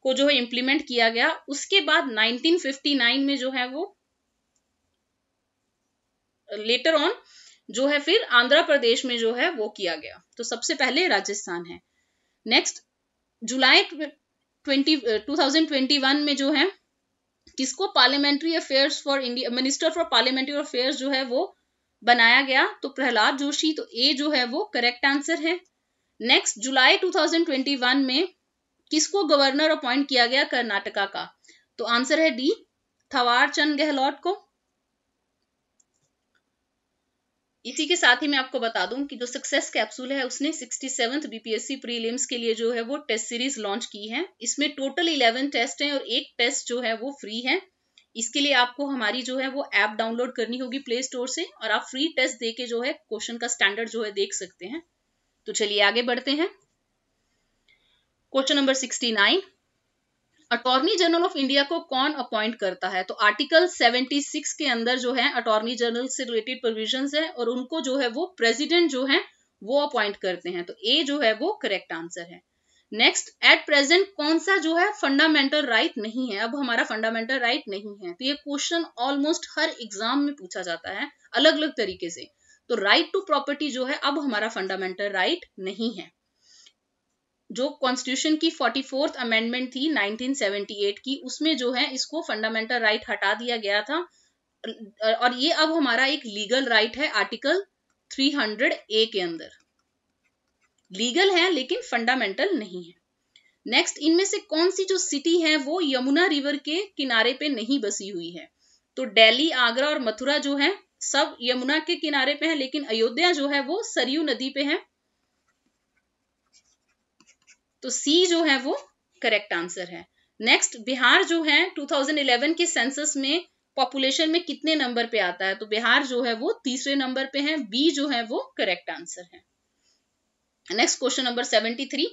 S1: को जो है इम्प्लीमेंट किया गया उसके बाद 1959 में जो है वो लेटर ऑन जो है फिर आंध्र प्रदेश में जो है वो किया गया तो सबसे पहले राजस्थान है नेक्स्ट जुलाई ट्वेंटी टू में जो है किसको parliamentary affairs for India minister for parliamentary affairs जो है वो बनाया गया तो प्रहलाद जोशी तो ए जो है वो करेक्ट आंसर है नेक्स्ट जुलाई 2021 में किसको गवर्नर अपॉइंट किया गया कर्नाटका का तो आंसर है डी थवार चंद गहलोत को इसी के साथ ही मैं आपको बता दूं कि जो सक्सेस कैप्सूल है उसने सिक्सटी सेवंथ बीपीएससी प्रीलिम्स के लिए जो है वो टेस्ट सीरीज लॉन्च की है इसमें टोटल इलेवन टेस्ट हैं और एक टेस्ट जो है वो फ्री है इसके लिए आपको हमारी जो है वो ऐप डाउनलोड करनी होगी प्ले स्टोर से और आप फ्री टेस्ट दे के जो है क्वेश्चन का स्टैंडर्ड जो है देख सकते हैं तो चलिए आगे बढ़ते हैं question number sixty nine attorney general of India को कौन अपॉइंट करता है तो आर्टिकल 76 के अंदर जो है अटॉर्नी जनरल से रिलेटेड प्रोविजन है और उनको जो है वो प्रेसिडेंट जो है वो अपॉइंट करते हैं तो ए जो है वो करेक्ट आंसर है नेक्स्ट एट प्रेजेंट कौन सा जो है फंडामेंटल राइट right नहीं है अब हमारा फंडामेंटल राइट right नहीं है तो ये क्वेश्चन ऑलमोस्ट हर एग्जाम में पूछा जाता है अलग अलग तरीके से तो राइट टू प्रॉपर्टी जो है अब हमारा फंडामेंटल राइट right नहीं है जो कॉन्स्टिट्यूशन की फोर्टी फोर्थ अमेंडमेंट थी 1978 की उसमें जो है इसको फंडामेंटल राइट right हटा दिया गया था और ये अब हमारा एक लीगल राइट right है आर्टिकल 300 ए के अंदर लीगल है लेकिन फंडामेंटल नहीं है नेक्स्ट इनमें से कौन सी जो सिटी है वो यमुना रिवर के किनारे पे नहीं बसी हुई है तो दिल्ली आगरा और मथुरा जो है सब यमुना के किनारे पे है लेकिन अयोध्या जो है वो सरयू नदी पे है तो सी जो है वो करेक्ट आंसर है नेक्स्ट बिहार जो है 2011 के सेंसस में पॉपुलेशन में कितने नंबर पे आता है तो बिहार जो है वो तीसरे नंबर पे है बी जो है वो करेक्ट आंसर है next question number seventy three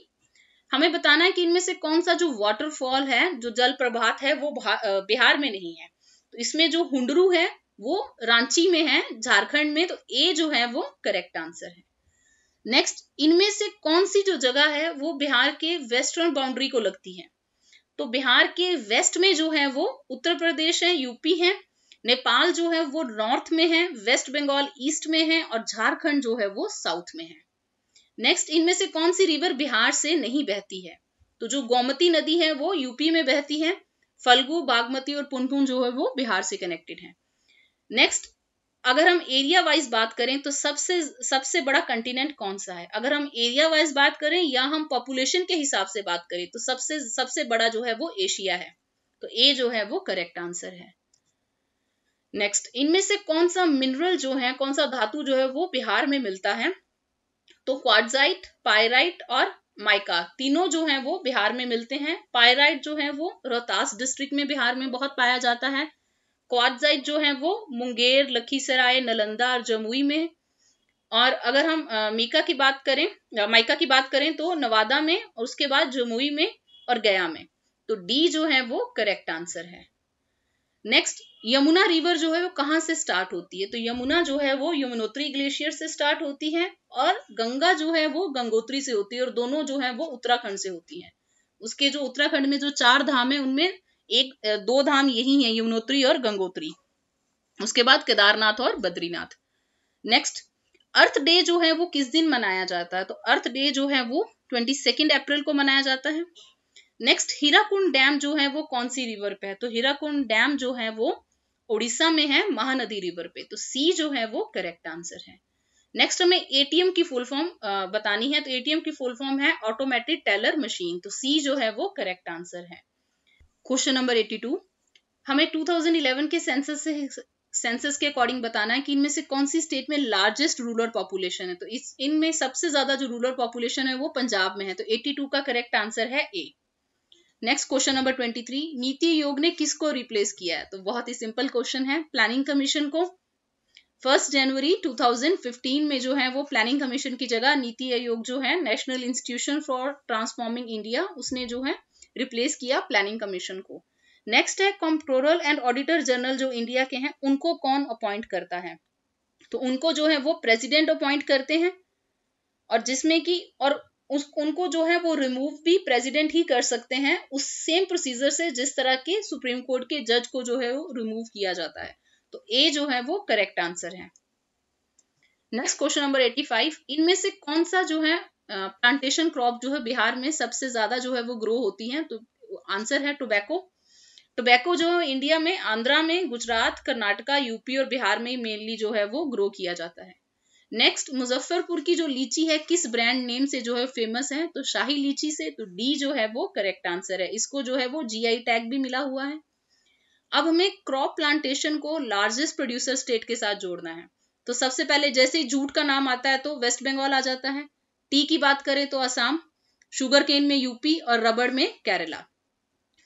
S1: हमें बताना है कि इनमें से कौन सा जो वाटरफॉल है जो जल प्रभात है वो बिहार में नहीं है तो इसमें जो हुडरू है वो रांची में है झारखंड में तो ए जो है वो करेक्ट आंसर है नेक्स्ट इनमें से कौन सी जो जगह है वो बिहार के वेस्टर्न बाउंड्री को लगती है तो बिहार के वेस्ट में जो है वो उत्तर प्रदेश है यूपी है नेपाल जो है वो नॉर्थ में है वेस्ट बंगाल ईस्ट में है और झारखंड जो है वो साउथ में है नेक्स्ट इनमें से कौन सी रिवर बिहार से नहीं बहती है तो जो गोमती नदी है वो यूपी में बहती है फलगु बागमती और पुनपुन जो है वो बिहार से कनेक्टेड है नेक्स्ट अगर हम एरिया वाइज बात करें तो सबसे सबसे बड़ा कंटिनेंट कौन सा है अगर हम एरिया वाइज बात करें या हम पॉपुलेशन के हिसाब से बात करें तो सबसे सबसे बड़ा जो है वो एशिया है तो ए जो है वो करेक्ट आंसर है नेक्स्ट इनमें से कौन सा मिनरल जो है कौन सा धातु जो है वो बिहार में मिलता है तो क्वाडजाइट पायराइट और माइका तीनों जो हैं वो बिहार में मिलते हैं पायराइट जो है वो रोहतास डिस्ट्रिक्ट में बिहार में बहुत पाया जाता है क्वाडजाइट जो है वो मुंगेर लखीसराय नालंदा और जमुई में और अगर हम मीका की बात करें माइका की बात करें तो नवादा में और उसके बाद जमुई में और गया में तो डी जो है वो करेक्ट आंसर है नेक्स्ट यमुना रिवर जो है वो कहाँ से स्टार्ट होती है तो यमुना जो है वो यमुनोत्री ग्लेशियर से स्टार्ट होती है और गंगा जो है वो गंगोत्री से होती है और दोनों जो है वो उत्तराखंड से होती है उसके जो उत्तराखंड में जो चार धाम है उनमें एक दो धाम यही है यमुनोत्री और गंगोत्री उसके बाद केदारनाथ और बद्रीनाथ नेक्स्ट अर्थ डे जो है वो किस दिन मनाया जाता है तो अर्थ डे जो है वो ट्वेंटी सेकेंड अप्रैल को मनाया जाता है नेक्स्ट हीराकुंड डैम जो है वो कौन सी रिवर पे है तो हीराकुंड डैम जो है वो ओडिशा में है महानदी रिवर पे तो सी जो है वो करेक्ट आंसर है नेक्स्ट हमें एटीएम की फुल फॉर्म बतानी है तो एटीएम की फुल फॉर्म है ऑटोमेटिक टेलर मशीन तो सी जो है वो करेक्ट आंसर है क्वेश्चन नंबर 82 हमें 2011 के सेंसस से सेंसस के अकॉर्डिंग बताना है कि इनमें से कौन सी स्टेट में लार्जेस्ट रूरल पॉपुलेशन है तो इस इनमें सबसे ज्यादा जो रूरल पॉपुलेशन है वो पंजाब में है तो 82 का करेक्ट आंसर है A next question number twenty three Niti Aayog ने किसको रिप्लेस किया है तो बहुत ही सिंपल क्वेश्चन है प्लानिंग कमीशन को फर्स्ट जनवरी 2015 में जो है वो प्लानिंग कमीशन की जगह नीति आयोग जो है national institution for transforming India उसने जो है रिप्लेस किया प्लानिंग कमीशन को नेक्स्ट है कंप्ट्रोलर एंड ऑडिटर जनरल जो इंडिया के हैं उनको कौन अपॉइंट करता है तो उनको जो है वो प्रेसिडेंट अपॉइंट करते हैं और जिसमें कि और उस उनको जो है वो रिमूव भी प्रेसिडेंट ही कर सकते हैं उस सेम प्रोसीजर से जिस तरह के सुप्रीम कोर्ट के जज को जो है वो रिमूव किया जाता है तो ए जो है वो करेक्ट आंसर है नेक्स्ट क्वेश्चन नंबर 85 इनमें से कौन सा जो है प्लांटेशन क्रॉप जो है बिहार में सबसे ज्यादा जो है वो ग्रो होती है तो आंसर है टोबैको टोबैको जो है इंडिया में आंध्रा में गुजरात कर्नाटका यूपी और बिहार में मेनली जो है वो ग्रो किया जाता है नेक्स्ट मुजफ्फरपुर की जो लीची है किस ब्रांड नेम से जो है फेमस है तो शाही लीची से तो डी जो है वो करेक्ट आंसर है इसको जो है वो जीआई टैग भी मिला हुआ है अब हमें क्रॉप प्लांटेशन को लार्जेस्ट प्रोड्यूसर स्टेट के साथ जोड़ना है तो सबसे पहले जैसे ही जूट का नाम आता है तो वेस्ट बंगाल आ जाता है टी की बात करें तो आसाम शुगर केन में यूपी और रबड़ में केरला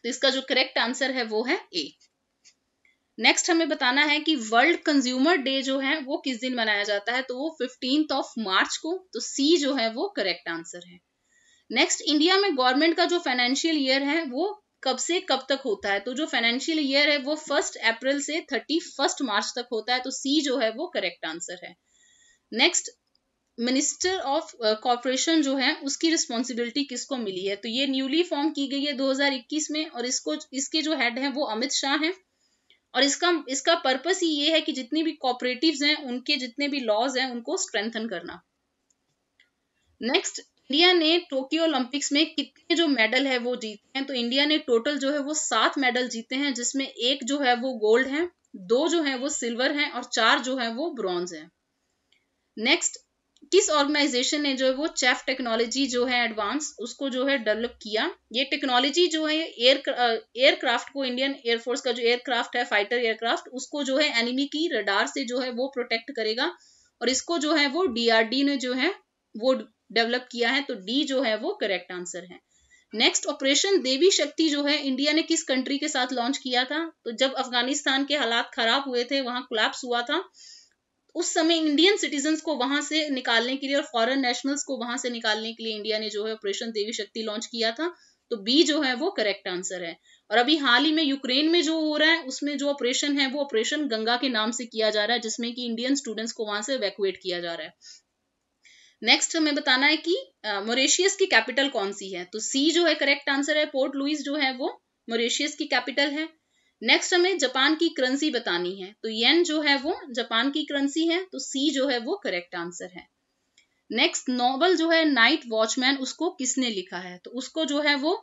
S1: तो इसका जो करेक्ट आंसर है वो है ए नेक्स्ट हमें बताना है कि वर्ल्ड कंज्यूमर डे जो है वो किस दिन मनाया जाता है तो वो फिफ्टींथ ऑफ मार्च को तो सी जो है वो करेक्ट आंसर है नेक्स्ट इंडिया में गवर्नमेंट का जो फाइनेंशियल ईयर है वो कब से कब तक होता है तो जो फाइनेंशियल ईयर है वो फर्स्ट अप्रैल से थर्टी फर्स्ट मार्च तक होता है तो सी जो है वो करेक्ट आंसर है नेक्स्ट मिनिस्टर ऑफ कॉरपोरेशन जो है उसकी रिस्पॉन्सिबिलिटी किसको मिली है तो ये न्यूली फॉर्म की गई है 2021 में और इसको इसके जो हेड है वो अमित शाह हैं और इसका इसका पर्पस ही ये है कि जितनी भी कॉपरेटिव हैं उनके जितने भी लॉज हैं उनको स्ट्रेंथन करना नेक्स्ट इंडिया ने टोक्यो ओलंपिक्स में कितने जो मेडल है वो जीते हैं तो इंडिया ने टोटल जो है वो सात मेडल जीते हैं जिसमें एक जो है वो गोल्ड है दो जो है वो सिल्वर है और चार जो है वो ब्रॉन्ज है नेक्स्ट किस ऑर्गेनाइजेशन ने जो है वो चेफ टेक्नोलॉजी जो है एडवांस उसको जो है डेवलप किया ये टेक्नोलॉजी जो है एयर एयरक्राफ्ट को इंडियन एयरफोर्स का जो एयरक्राफ्ट है फाइटर एयरक्राफ्ट उसको जो है एनिमी की रडार से जो है वो प्रोटेक्ट करेगा और इसको जो है वो डीआरडी ने जो है वो डेवलप किया है तो डी जो है वो करेक्ट आंसर है नेक्स्ट ऑपरेशन देवी शक्ति जो है इंडिया ने किस कंट्री के साथ लॉन्च किया था तो जब अफगानिस्तान के हालात खराब हुए थे वहां क्लैप्स हुआ था उस समय इंडियन सिटीजन को वहां से निकालने के लिए और फॉरेन नेशनल्स को वहां से निकालने के लिए इंडिया ने जो है ऑपरेशन देवी शक्ति लॉन्च किया था तो बी जो है वो करेक्ट आंसर है और अभी हाल ही में यूक्रेन में जो हो रहा है उसमें जो ऑपरेशन है वो ऑपरेशन गंगा के नाम से किया जा रहा है जिसमें कि इंडियन स्टूडेंट्स को वहां से वैकुएट किया जा रहा है नेक्स्ट हमें बताना है कि मोरेशियस की कैपिटल कौन सी है तो सी जो है करेक्ट आंसर है पोर्ट लुइस जो है वो मोरेशियस की कैपिटल है नेक्स्ट हमें जापान की करेंसी बतानी है तो येन जो है वो जापान की करेंसी है तो सी जो है वो करेक्ट आंसर है नेक्स्ट नॉवल जो है नाइट वॉचमैन उसको किसने लिखा है तो उसको जो है वो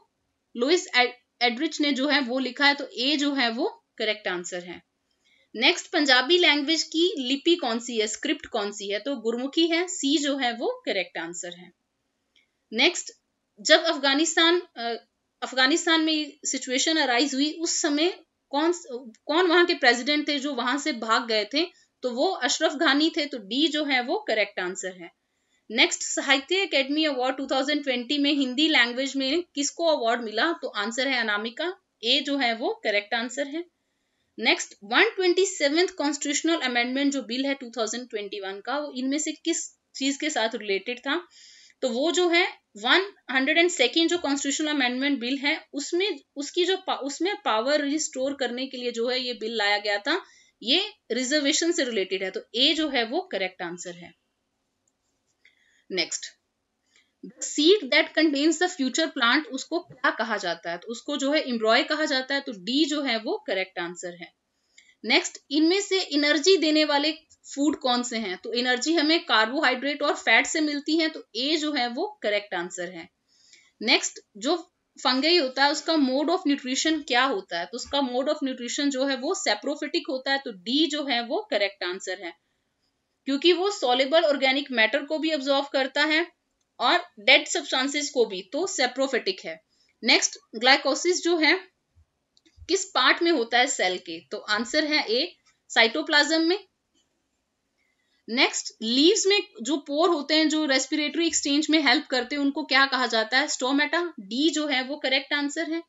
S1: लुइस एडरिच ने जो है वो लिखा है तो ए जो है वो करेक्ट आंसर है नेक्स्ट पंजाबी लैंग्वेज की लिपि कौन सी है स्क्रिप्ट कौन सी है तो गुरमुखी है सी जो है वो करेक्ट आंसर है नेक्स्ट जब अफगानिस्तान अफगानिस्तान में सिचुएशन अराइज हुई उस समय कौन कौन वहां के प्रेसिडेंट थे जो वहां से भाग गए थे तो वो अशरफ घानी थे तो डी जो है वो करेक्ट आंसर है नेक्स्ट साहित्य एकेडमी अवार्ड 2020 में हिंदी लैंग्वेज में किसको अवार्ड मिला तो आंसर है अनामिका ए जो है वो करेक्ट आंसर है next one twenty constitutional amendment जो बिल है 2021 का वो इनमें से किस चीज के साथ रिलेटेड था तो वो जो है वन हंड्रेड एंड सेकेंड जो कॉन्स्टिट्यूशनल अमेंडमेंट बिल है उसमें उसकी जो पा, उसमें पावर रिस्टोर करने के लिए जो है ये बिल लाया गया था ये रिजर्वेशन से रिलेटेड है तो ए जो है वो करेक्ट आंसर है next seed that contains the future plant उसको क्या कहा जाता है तो उसको जो है इम्ब्रॉय कहा जाता है तो डी जो है वो करेक्ट आंसर है नेक्स्ट इनमें से एनर्जी देने वाले फूड कौन से हैं तो एनर्जी हमें कार्बोहाइड्रेट और फैट से मिलती है तो ए जो है वो करेक्ट आंसर है नेक्स्ट जो फंगई होता है उसका मोड ऑफ न्यूट्रिशन क्या होता है तो उसका मोड ऑफ न्यूट्रिशन जो है वो सेप्रोफिटिक होता है तो डी जो है वो करेक्ट आंसर है क्योंकि वो सोलिबल ऑर्गेनिक मैटर को भी ऑब्जॉर्व करता है और डेड सब्सटेंसेस को भी तो सेप्रोफिटिक है नेक्स्ट ग्लाइकोसिस जो है किस पार्ट में होता है सेल के तो आंसर है ए साइटोप्लाज्म में नेक्स्ट लीव्स में जो पोर होते हैं जो रेस्पिरेटरी एक्सचेंज में हेल्प करते हैं उनको क्या कहा जाता है स्टोमेटा डी जो है वो करेक्ट आंसर है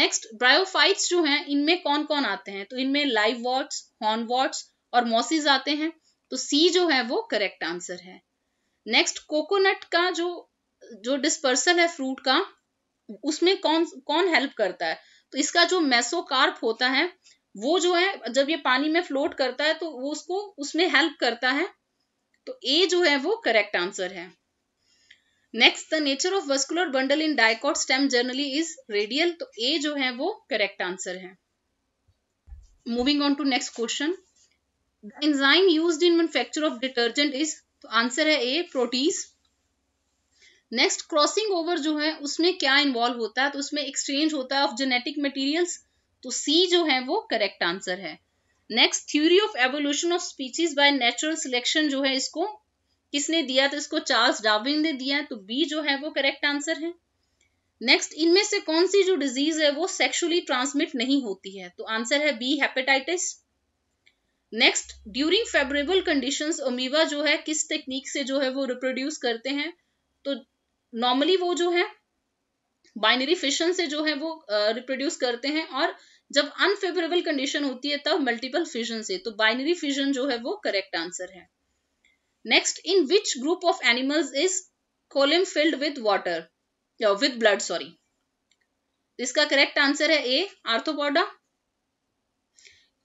S1: नेक्स्ट ब्रायोफाइट्स जो हैं इनमें कौन कौन आते हैं तो इनमें लाइव वॉट्स हॉर्न वॉट्स और मॉसिस आते हैं तो सी जो है वो करेक्ट आंसर है नेक्स्ट कोकोनट का जो जो डिस्पर्सल है फ्रूट का उसमें कौन कौन हेल्प करता है तो इसका जो मेसोकार्प होता है वो जो है जब ये पानी में फ्लोट करता है तो वो उसको उसमें हेल्प करता है तो ए जो है वो करेक्ट आंसर है next the nature of vascular bundle in dicot stem generally is radial तो ए जो है वो करेक्ट आंसर है moving on to next question enzyme used in manufacture of detergent is तो आंसर है A protease next crossing over जो है उसमें क्या इन्वॉल्व होता है तो उसमें एक्सचेंज होता है ऑफ जेनेटिक मटेरियल्स तो सी जो है वो करेक्ट आंसर है next theory of evolution of species by natural selection जो है इसको किसने दिया तो इसको चार्ल्स डार्विन ने दिया तो बी जो है वो करेक्ट आंसर है नेक्स्ट इनमें से कौन सी जो डिजीज है वो सेक्सुअली ट्रांसमिट नहीं होती है तो आंसर है B hepatitis next during favourable condition amoeba जो है किस टेक्निक से जो है वो रिप्रोड्यूस करते हैं तो नॉर्मली वो जो है बाइनरी फिशन से जो है वो रिप्रोड्यूस uh, करते हैं और uh, जब अनफेवरेबल कंडीशन होती है तब मल्टीपल फिजन से तो बाइनरी फिजन जो है वो करेक्ट आंसर है next in which group of animals is coelom filled with water with blood sorry इसका करेक्ट आंसर है ए आर्थोपोडा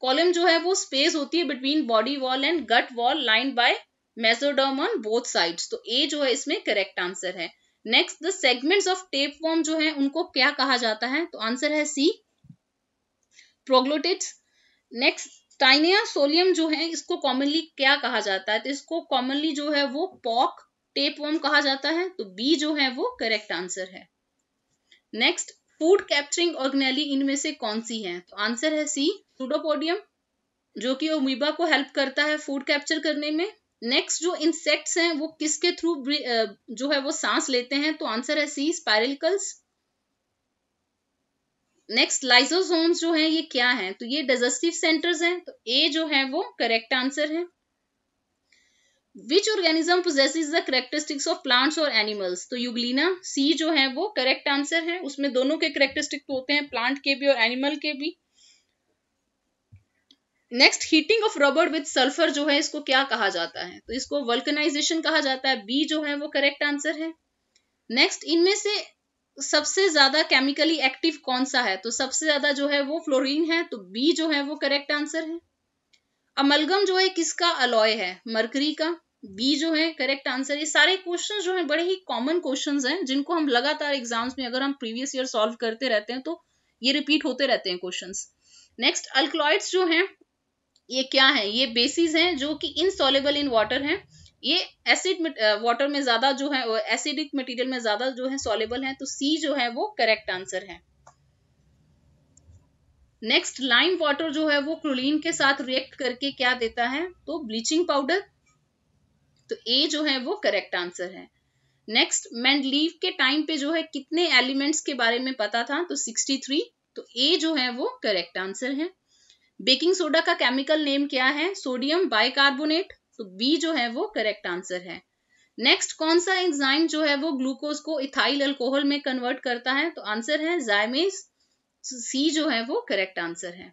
S1: कॉलम जो है वो स्पेस होती है between body wall and gut wall line by mesoderm on both sides तो A जो है इसमें करेक्ट आंसर है next the segments of tapeworm जो है उनको क्या कहा जाता है तो आंसर है C proglottids next taenia solium जो है इसको कॉमनली क्या कहा जाता है तो इसको कॉमनली जो है वो पॉक टेप कहा जाता है तो बी जो है वो करेक्ट आंसर है नेक्स्ट फूड कैप्चरिंग ऑर्गेनेली इनमें से कौन सी है तो आंसर है सी सुडोपोडियम जो कि ओमीबा को हेल्प करता है फूड कैप्चर करने में नेक्स्ट जो इंसेक्ट्स हैं वो किसके थ्रू uh, जो है वो सांस लेते हैं तो आंसर है सी स्पायरिकल्स नेक्स्ट लाइसोसोम्स जो है ये क्या है तो ये डाइजेस्टिव सेंटर्स हैं तो ए जो है वो करेक्ट आंसर है which organism possesses the characteristics of plants और एनिमल्स तो यूग्लिना सी जो है वो करेक्ट आंसर है उसमें दोनों के करेक्टरिस्टिक्स तो होते हैं प्लांट के भी और एनिमल के भी next heating of rubber with sulphur जो है इसको क्या कहा जाता है तो इसको वल्कनाइजेशन कहा जाता है बी जो है वो करेक्ट आंसर है नेक्स्ट इनमें से सबसे ज्यादा केमिकली एक्टिव कौन सा है तो सबसे ज्यादा जो है वो फ्लोरीन है तो बी जो है वो करेक्ट आंसर है अमलगम जो है किसका अलॉय है मरकरी का बी जो है करेक्ट आंसर ये सारे क्वेश्चन जो है बड़े ही कॉमन क्वेश्चन हैं जिनको हम लगातार एग्जाम्स में अगर हम प्रीवियस ईयर सॉल्व करते रहते हैं तो ये रिपीट होते रहते हैं क्वेश्चन नेक्स्ट अल्कलॉइड्स जो हैं ये क्या है ये बेसिस हैं जो कि इनसॉलेबल इन वाटर हैं ये एसिड वाटर में ज़्यादा जो है एसिडिक मटेरियल में ज़्यादा जो है सॉलेबल है तो सी जो है वो करेक्ट आंसर है नेक्स्ट लाइम वाटर जो है वो क्लोरीन के साथ रिएक्ट करके क्या देता है तो ब्लीचिंग पाउडर तो ए जो है वो करेक्ट आंसर है नेक्स्ट मैंडलीव के टाइम पे जो है कितने एलिमेंट्स के बारे में पता था तो 63 तो ए जो है वो करेक्ट आंसर है बेकिंग सोडा का केमिकल नेम क्या है सोडियम बाइकार्बोनेट तो बी जो है वो करेक्ट आंसर है नेक्स्ट कौन सा एंजाइम जो है वो ग्लूकोज को इथाइल अल्कोहल में कन्वर्ट करता है तो आंसर है जायमेज सी जो है वो करेक्ट आंसर है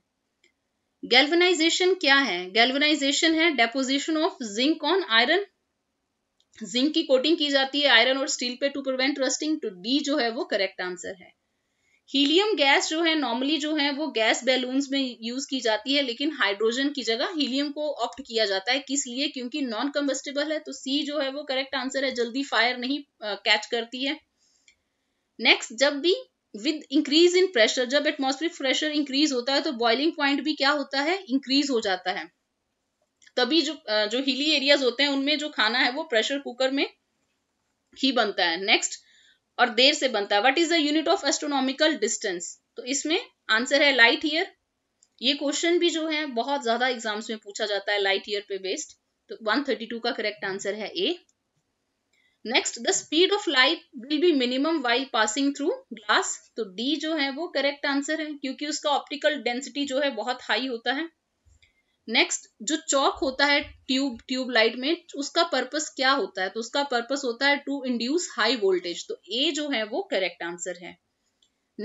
S1: गैल्वनाइजेशन क्या है गैल्वनाइजेशन है deposition of zinc on iron zinc की कोटिंग की जाती है आयरन और स्टील पे to prevent rusting to D जो है वो करेक्ट आंसर है हीलियम गैस जो है नॉर्मली जो है वो गैस बैलून्स में यूज की जाती है लेकिन हाइड्रोजन की जगह हीलियम को ऑप्ट किया जाता है किस लिए क्योंकि नॉन कम्बस्टेबल है तो सी जो है वो करेक्ट आंसर है जल्दी फायर नहीं कैच करती है नेक्स्ट जब भी विद इंक्रीज इन प्रेशर जब एटमोस्फेरिक प्रेशर इंक्रीज होता है तो बॉइलिंग पॉइंट भी क्या होता है इंक्रीज हो जाता है तभी जो जो हिली एरियाज होते हैं उनमें जो खाना है वो प्रेशर कुकर में ही बनता है नेक्स्ट और देर से बनता है what is the unit of astronomical distance तो इसमें आंसर है लाइट ईयर ये क्वेश्चन भी जो है बहुत ज्यादा एग्जाम्स में पूछा जाता है लाइट ईयर पे बेस्ड तो 132 का करेक्ट आंसर है A next the speed of light will be minimum while passing through glass तो डी जो है वो करेक्ट आंसर है क्योंकि उसका ऑप्टिकल डेंसिटी जो है बहुत हाई होता है नेक्स्ट जो चौक होता है ट्यूब ट्यूब लाइट में उसका पर्पस क्या होता है तो उसका पर्पस होता है टू इंड्यूस हाई वोल्टेज तो ए जो है वो करेक्ट आंसर है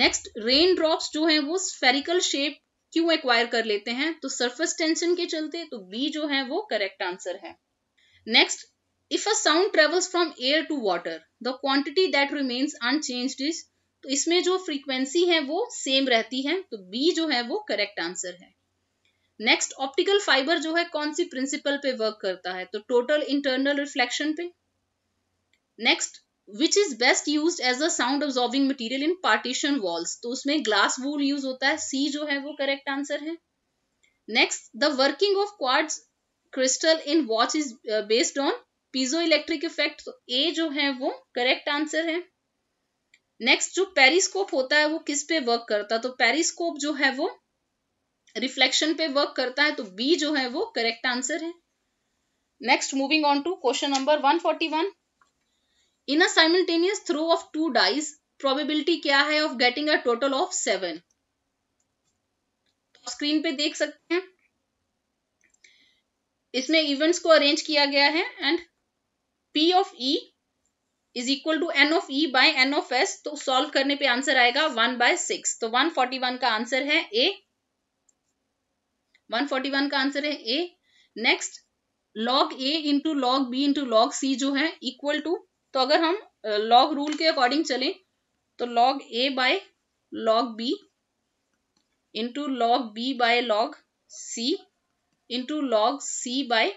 S1: नेक्स्ट रेन ड्रॉप्स जो है वो स्फेरिकल शेप क्यों एक्वायर कर लेते हैं तो सरफेस टेंशन के चलते तो बी जो है वो करेक्ट आंसर है next if a sound travels from air to water the quantity that remains unchanged is तो इसमें जो फ्रीक्वेंसी है वो सेम रहती है तो बी जो है वो करेक्ट आंसर है नेक्स्ट ऑप्टिकल फाइबर जो है कौन सी प्रिंसिपल पे वर्क करता है तो टोटल इंटरनल रिफ्लेक्शन पे next which is best use as a sound absorbing material in partition walls तो उसमें ग्लास वूल यूज होता है सी जो है वो करेक्ट आंसर है next the working of quartz crystal in watch is based on piezo electric effect A जो है वो करेक्ट आंसर है नेक्स्ट जो पेरिस्कोप होता है वो किस पे वर्क करता है तो पेरिस्कोप जो है वो रिफ्लेक्शन पे वर्क करता है तो बी जो है वो करेक्ट आंसर है next moving on to question number 141 in a simultaneous throw of two dice probability क्या है of getting a total of seven screen पे देख सकते हैं इसमें इवेंट्स को अरेंज किया गया है and P of E is equal to N of E by N of S तो सॉल्व करने पे आंसर आएगा वन बाय सिक्स तो वन फोर्टी वन का आंसर है ए 141 का आंसर है A next log A into log B into log C जो है इक्वल टू तो अगर हम लॉग रूल के अकॉर्डिंग चले तो log A by log B into log B by log C into log C by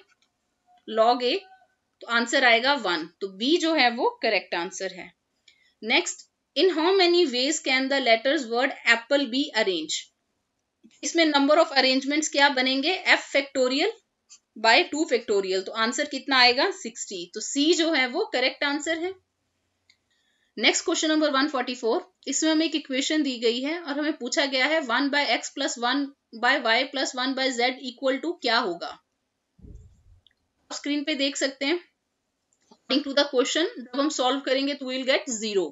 S1: log A तो answer आएगा वन तो बी जो है वो करेक्ट आंसर है next in how many ways can the letters word apple be arrange इसमें number of arrangements क्या बनेंगे five factorial by two factorial तो आंसर कितना आएगा सिक्सटी तो सी जो है वो करेक्ट आंसर है नेक्स्ट क्वेश्चन नंबर 144 इसमें हमें एक इक्वेशन दी गई है और हमें पूछा गया है one by X plus one by Y plus one by Z equal to क्या होगा स्क्रीन पे देख सकते हैं टू द क्वेश्चन जब हम सॉल्व करेंगे तो विल गेट जीरो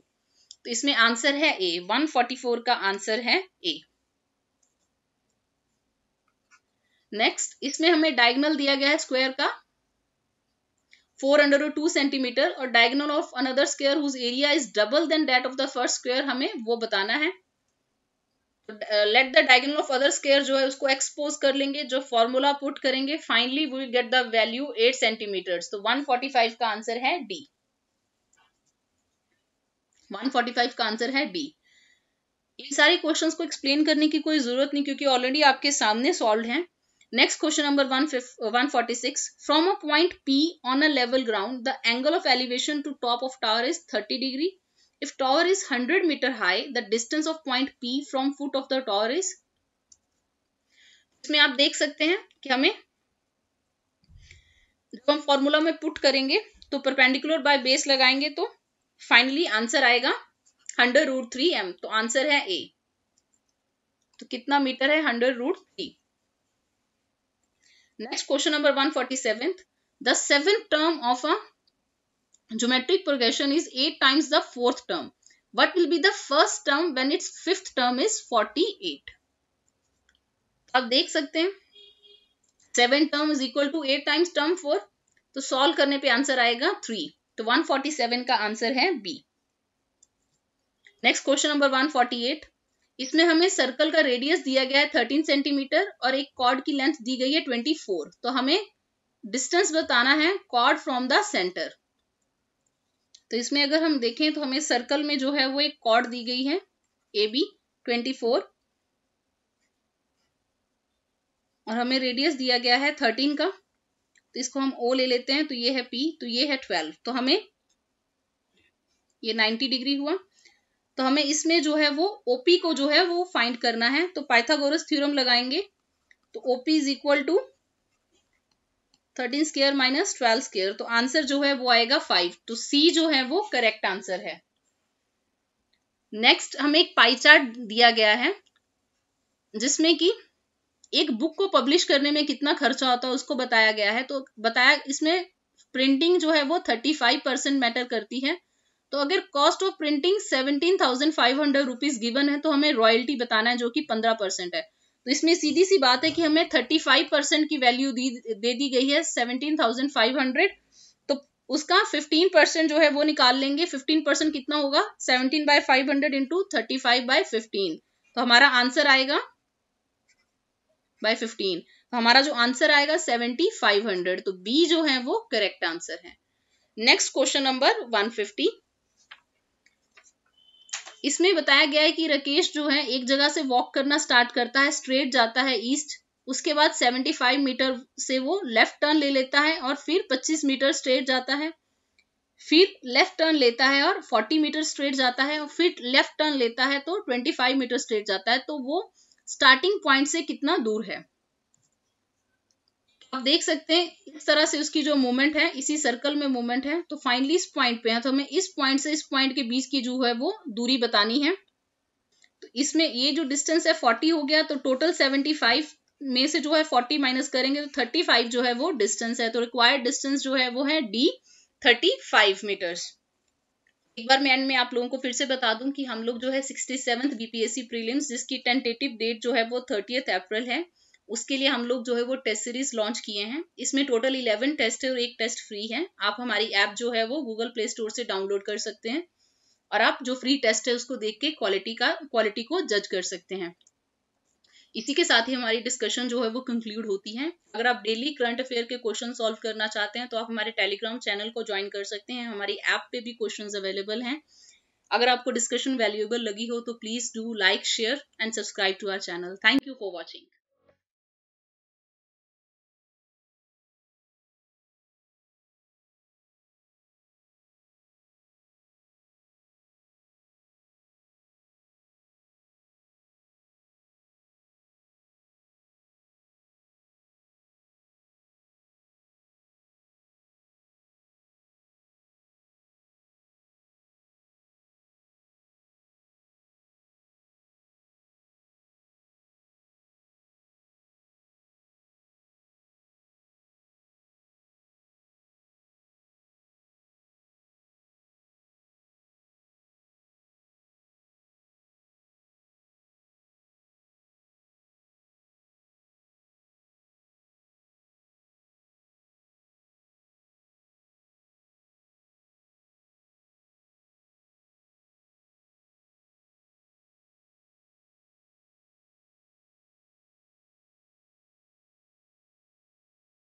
S1: तो इसमें आंसर है ए 144 का आंसर है ए नेक्स्ट इसमें हमें डायगनल दिया गया है स्क्वायर का four under root two centimetre और diagonal of another square whose area is double than that of the first square हमें वो बताना है let the diagonal of other square जो है उसको एक्सपोज कर लेंगे जो फॉर्मूला पुट करेंगे finally we get the value eight centimetre तो 145 का आंसर है डी 145 का आंसर है डी इन सारे क्वेश्चंस को एक्सप्लेन करने की कोई जरूरत नहीं क्योंकि ऑलरेडी आपके सामने सॉल्व हैं Next question number 146. From a point P on a level ground, the angle of elevation to top of tower is 30 degree. If tower is 100 meter high, the distance of point P from foot of the tower is इसमें आप देख सकते हैं कि हमें जब हम formula में पुट करेंगे तो परपेंडिकुलर बाय बेस लगाएंगे तो फाइनली आंसर आएगा हंड्रेड रूट थ्री एम तो आंसर है ए तो कितना मीटर है hundred root three next question number one the seventh term of a geometric progression is eight times the fourth term what will be the first term when its fifth term is forty eight आप देख सकते हैं seven term is equal to eight times term four तो solve करने पे answer आएगा three तो one forty seven का आंसर है B next question number one forty eight इसमें हमें सर्कल का रेडियस दिया गया है थर्टीन सेंटीमीटर और एक कॉर्ड की लेंथ दी गई है ट्वेंटी फोर तो हमें डिस्टेंस बताना है कॉर्ड फ्रॉम द सेंटर तो इसमें अगर हम देखें तो हमें सर्कल में जो है वो एक कॉर्ड दी गई है ए बी ट्वेंटी फोर और हमें रेडियस दिया गया है थर्टीन का तो इसको हम ओ ले लेते हैं तो ये है पी तो ये है ट्वेल्व तो हमें ये नाइन्टी डिग्री हुआ तो हमें इसमें जो है वो ओपी को जो है वो फाइंड करना है तो पाइथागोरस थ्योरम लगाएंगे तो OP is equal to thirteen square minus twelve square तो आंसर जो है वो आएगा फाइव तो सी जो है वो करेक्ट आंसर है नेक्स्ट हमें एक पाई चार्ट दिया गया है जिसमें कि एक बुक को पब्लिश करने में कितना खर्चा होता है उसको बताया गया है तो बताया इसमें प्रिंटिंग जो है वो थर्टी फाइव परसेंट मैटर करती है तो अगर cost of printing seventeen thousand five hundred rupees given है तो हमें रॉयल्टी बताना है जो कि पंद्रह परसेंट है तो इसमें सीधी सी बात है कि हमें थर्टी फाइव परसेंट की वैल्यू दे दी गई है सेवनटीन थाउजेंड फाइव हंड्रेड तो उसका फिफ्टीन परसेंट जो है वो निकाल लेंगे फिफ्टीन परसेंट कितना होगा seventeen by five hundred into thirty five by fifteen तो हमारा आंसर आएगा बाय फिफ्टीन तो हमारा जो आंसर आएगा सेवेंटी फाइव हंड्रेड तो बी जो है वो करेक्ट आंसर है next question number one fifty इसमें बताया गया है कि राकेश जो है एक जगह से वॉक करना स्टार्ट करता है स्ट्रेट जाता है ईस्ट उसके बाद 75 मीटर से वो लेफ्ट टर्न ले लेता है और फिर 25 मीटर स्ट्रेट जाता है फिर लेफ्ट टर्न लेता है और 40 मीटर स्ट्रेट जाता है और फिर लेफ्ट टर्न लेता है तो 25 मीटर स्ट्रेट जाता है तो वो स्टार्टिंग पॉइंट से कितना दूर है आप देख सकते हैं इस तरह से उसकी जो मूवमेंट है इसी सर्कल में मूवमेंट है तो फाइनली इस पॉइंट पे है तो हमें इस पॉइंट से इस पॉइंट के बीच की जो है वो दूरी बतानी है तो इसमें ये जो डिस्टेंस है फोर्टी हो गया तो टोटल सेवेंटी फाइव में से जो है फोर्टी माइनस करेंगे तो थर्टी फाइव जो है वो डिस्टेंस है तो रिक्वायर्ड डिस्टेंस जो है वो है डी थर्टी फाइव मीटर्स एक बार मैं एंड में आप लोगों को फिर से बता दूं कि हम लोग जो है सिक्सटी सेवन्थ बीपीएससी प्रीलिम्स जिसकी टेंटेटिव डेट जो है वो थर्टीएथ अप्रैल है उसके लिए हम लोग जो है वो टेस्ट सीरीज लॉन्च किए हैं इसमें टोटल इलेवन टेस्ट है और एक टेस्ट फ्री है आप हमारी ऐप जो है वो गूगल प्ले स्टोर से डाउनलोड कर सकते हैं और आप जो फ्री टेस्ट है उसको देख के क्वालिटी का क्वालिटी को जज कर सकते हैं इसी के साथ ही हमारी डिस्कशन जो है वो कंक्लूड होती है अगर आप डेली करंट अफेयर के क्वेश्चन सॉल्व करना चाहते हैं तो आप हमारे टेलीग्राम चैनल को ज्वाइन कर सकते हैं हमारी ऐप पे भी क्वेश्चन अवेलेबल हैं अगर आपको डिस्कशन वैल्यूएबल लगी हो तो please do like share and subscribe to our channel thank you for watching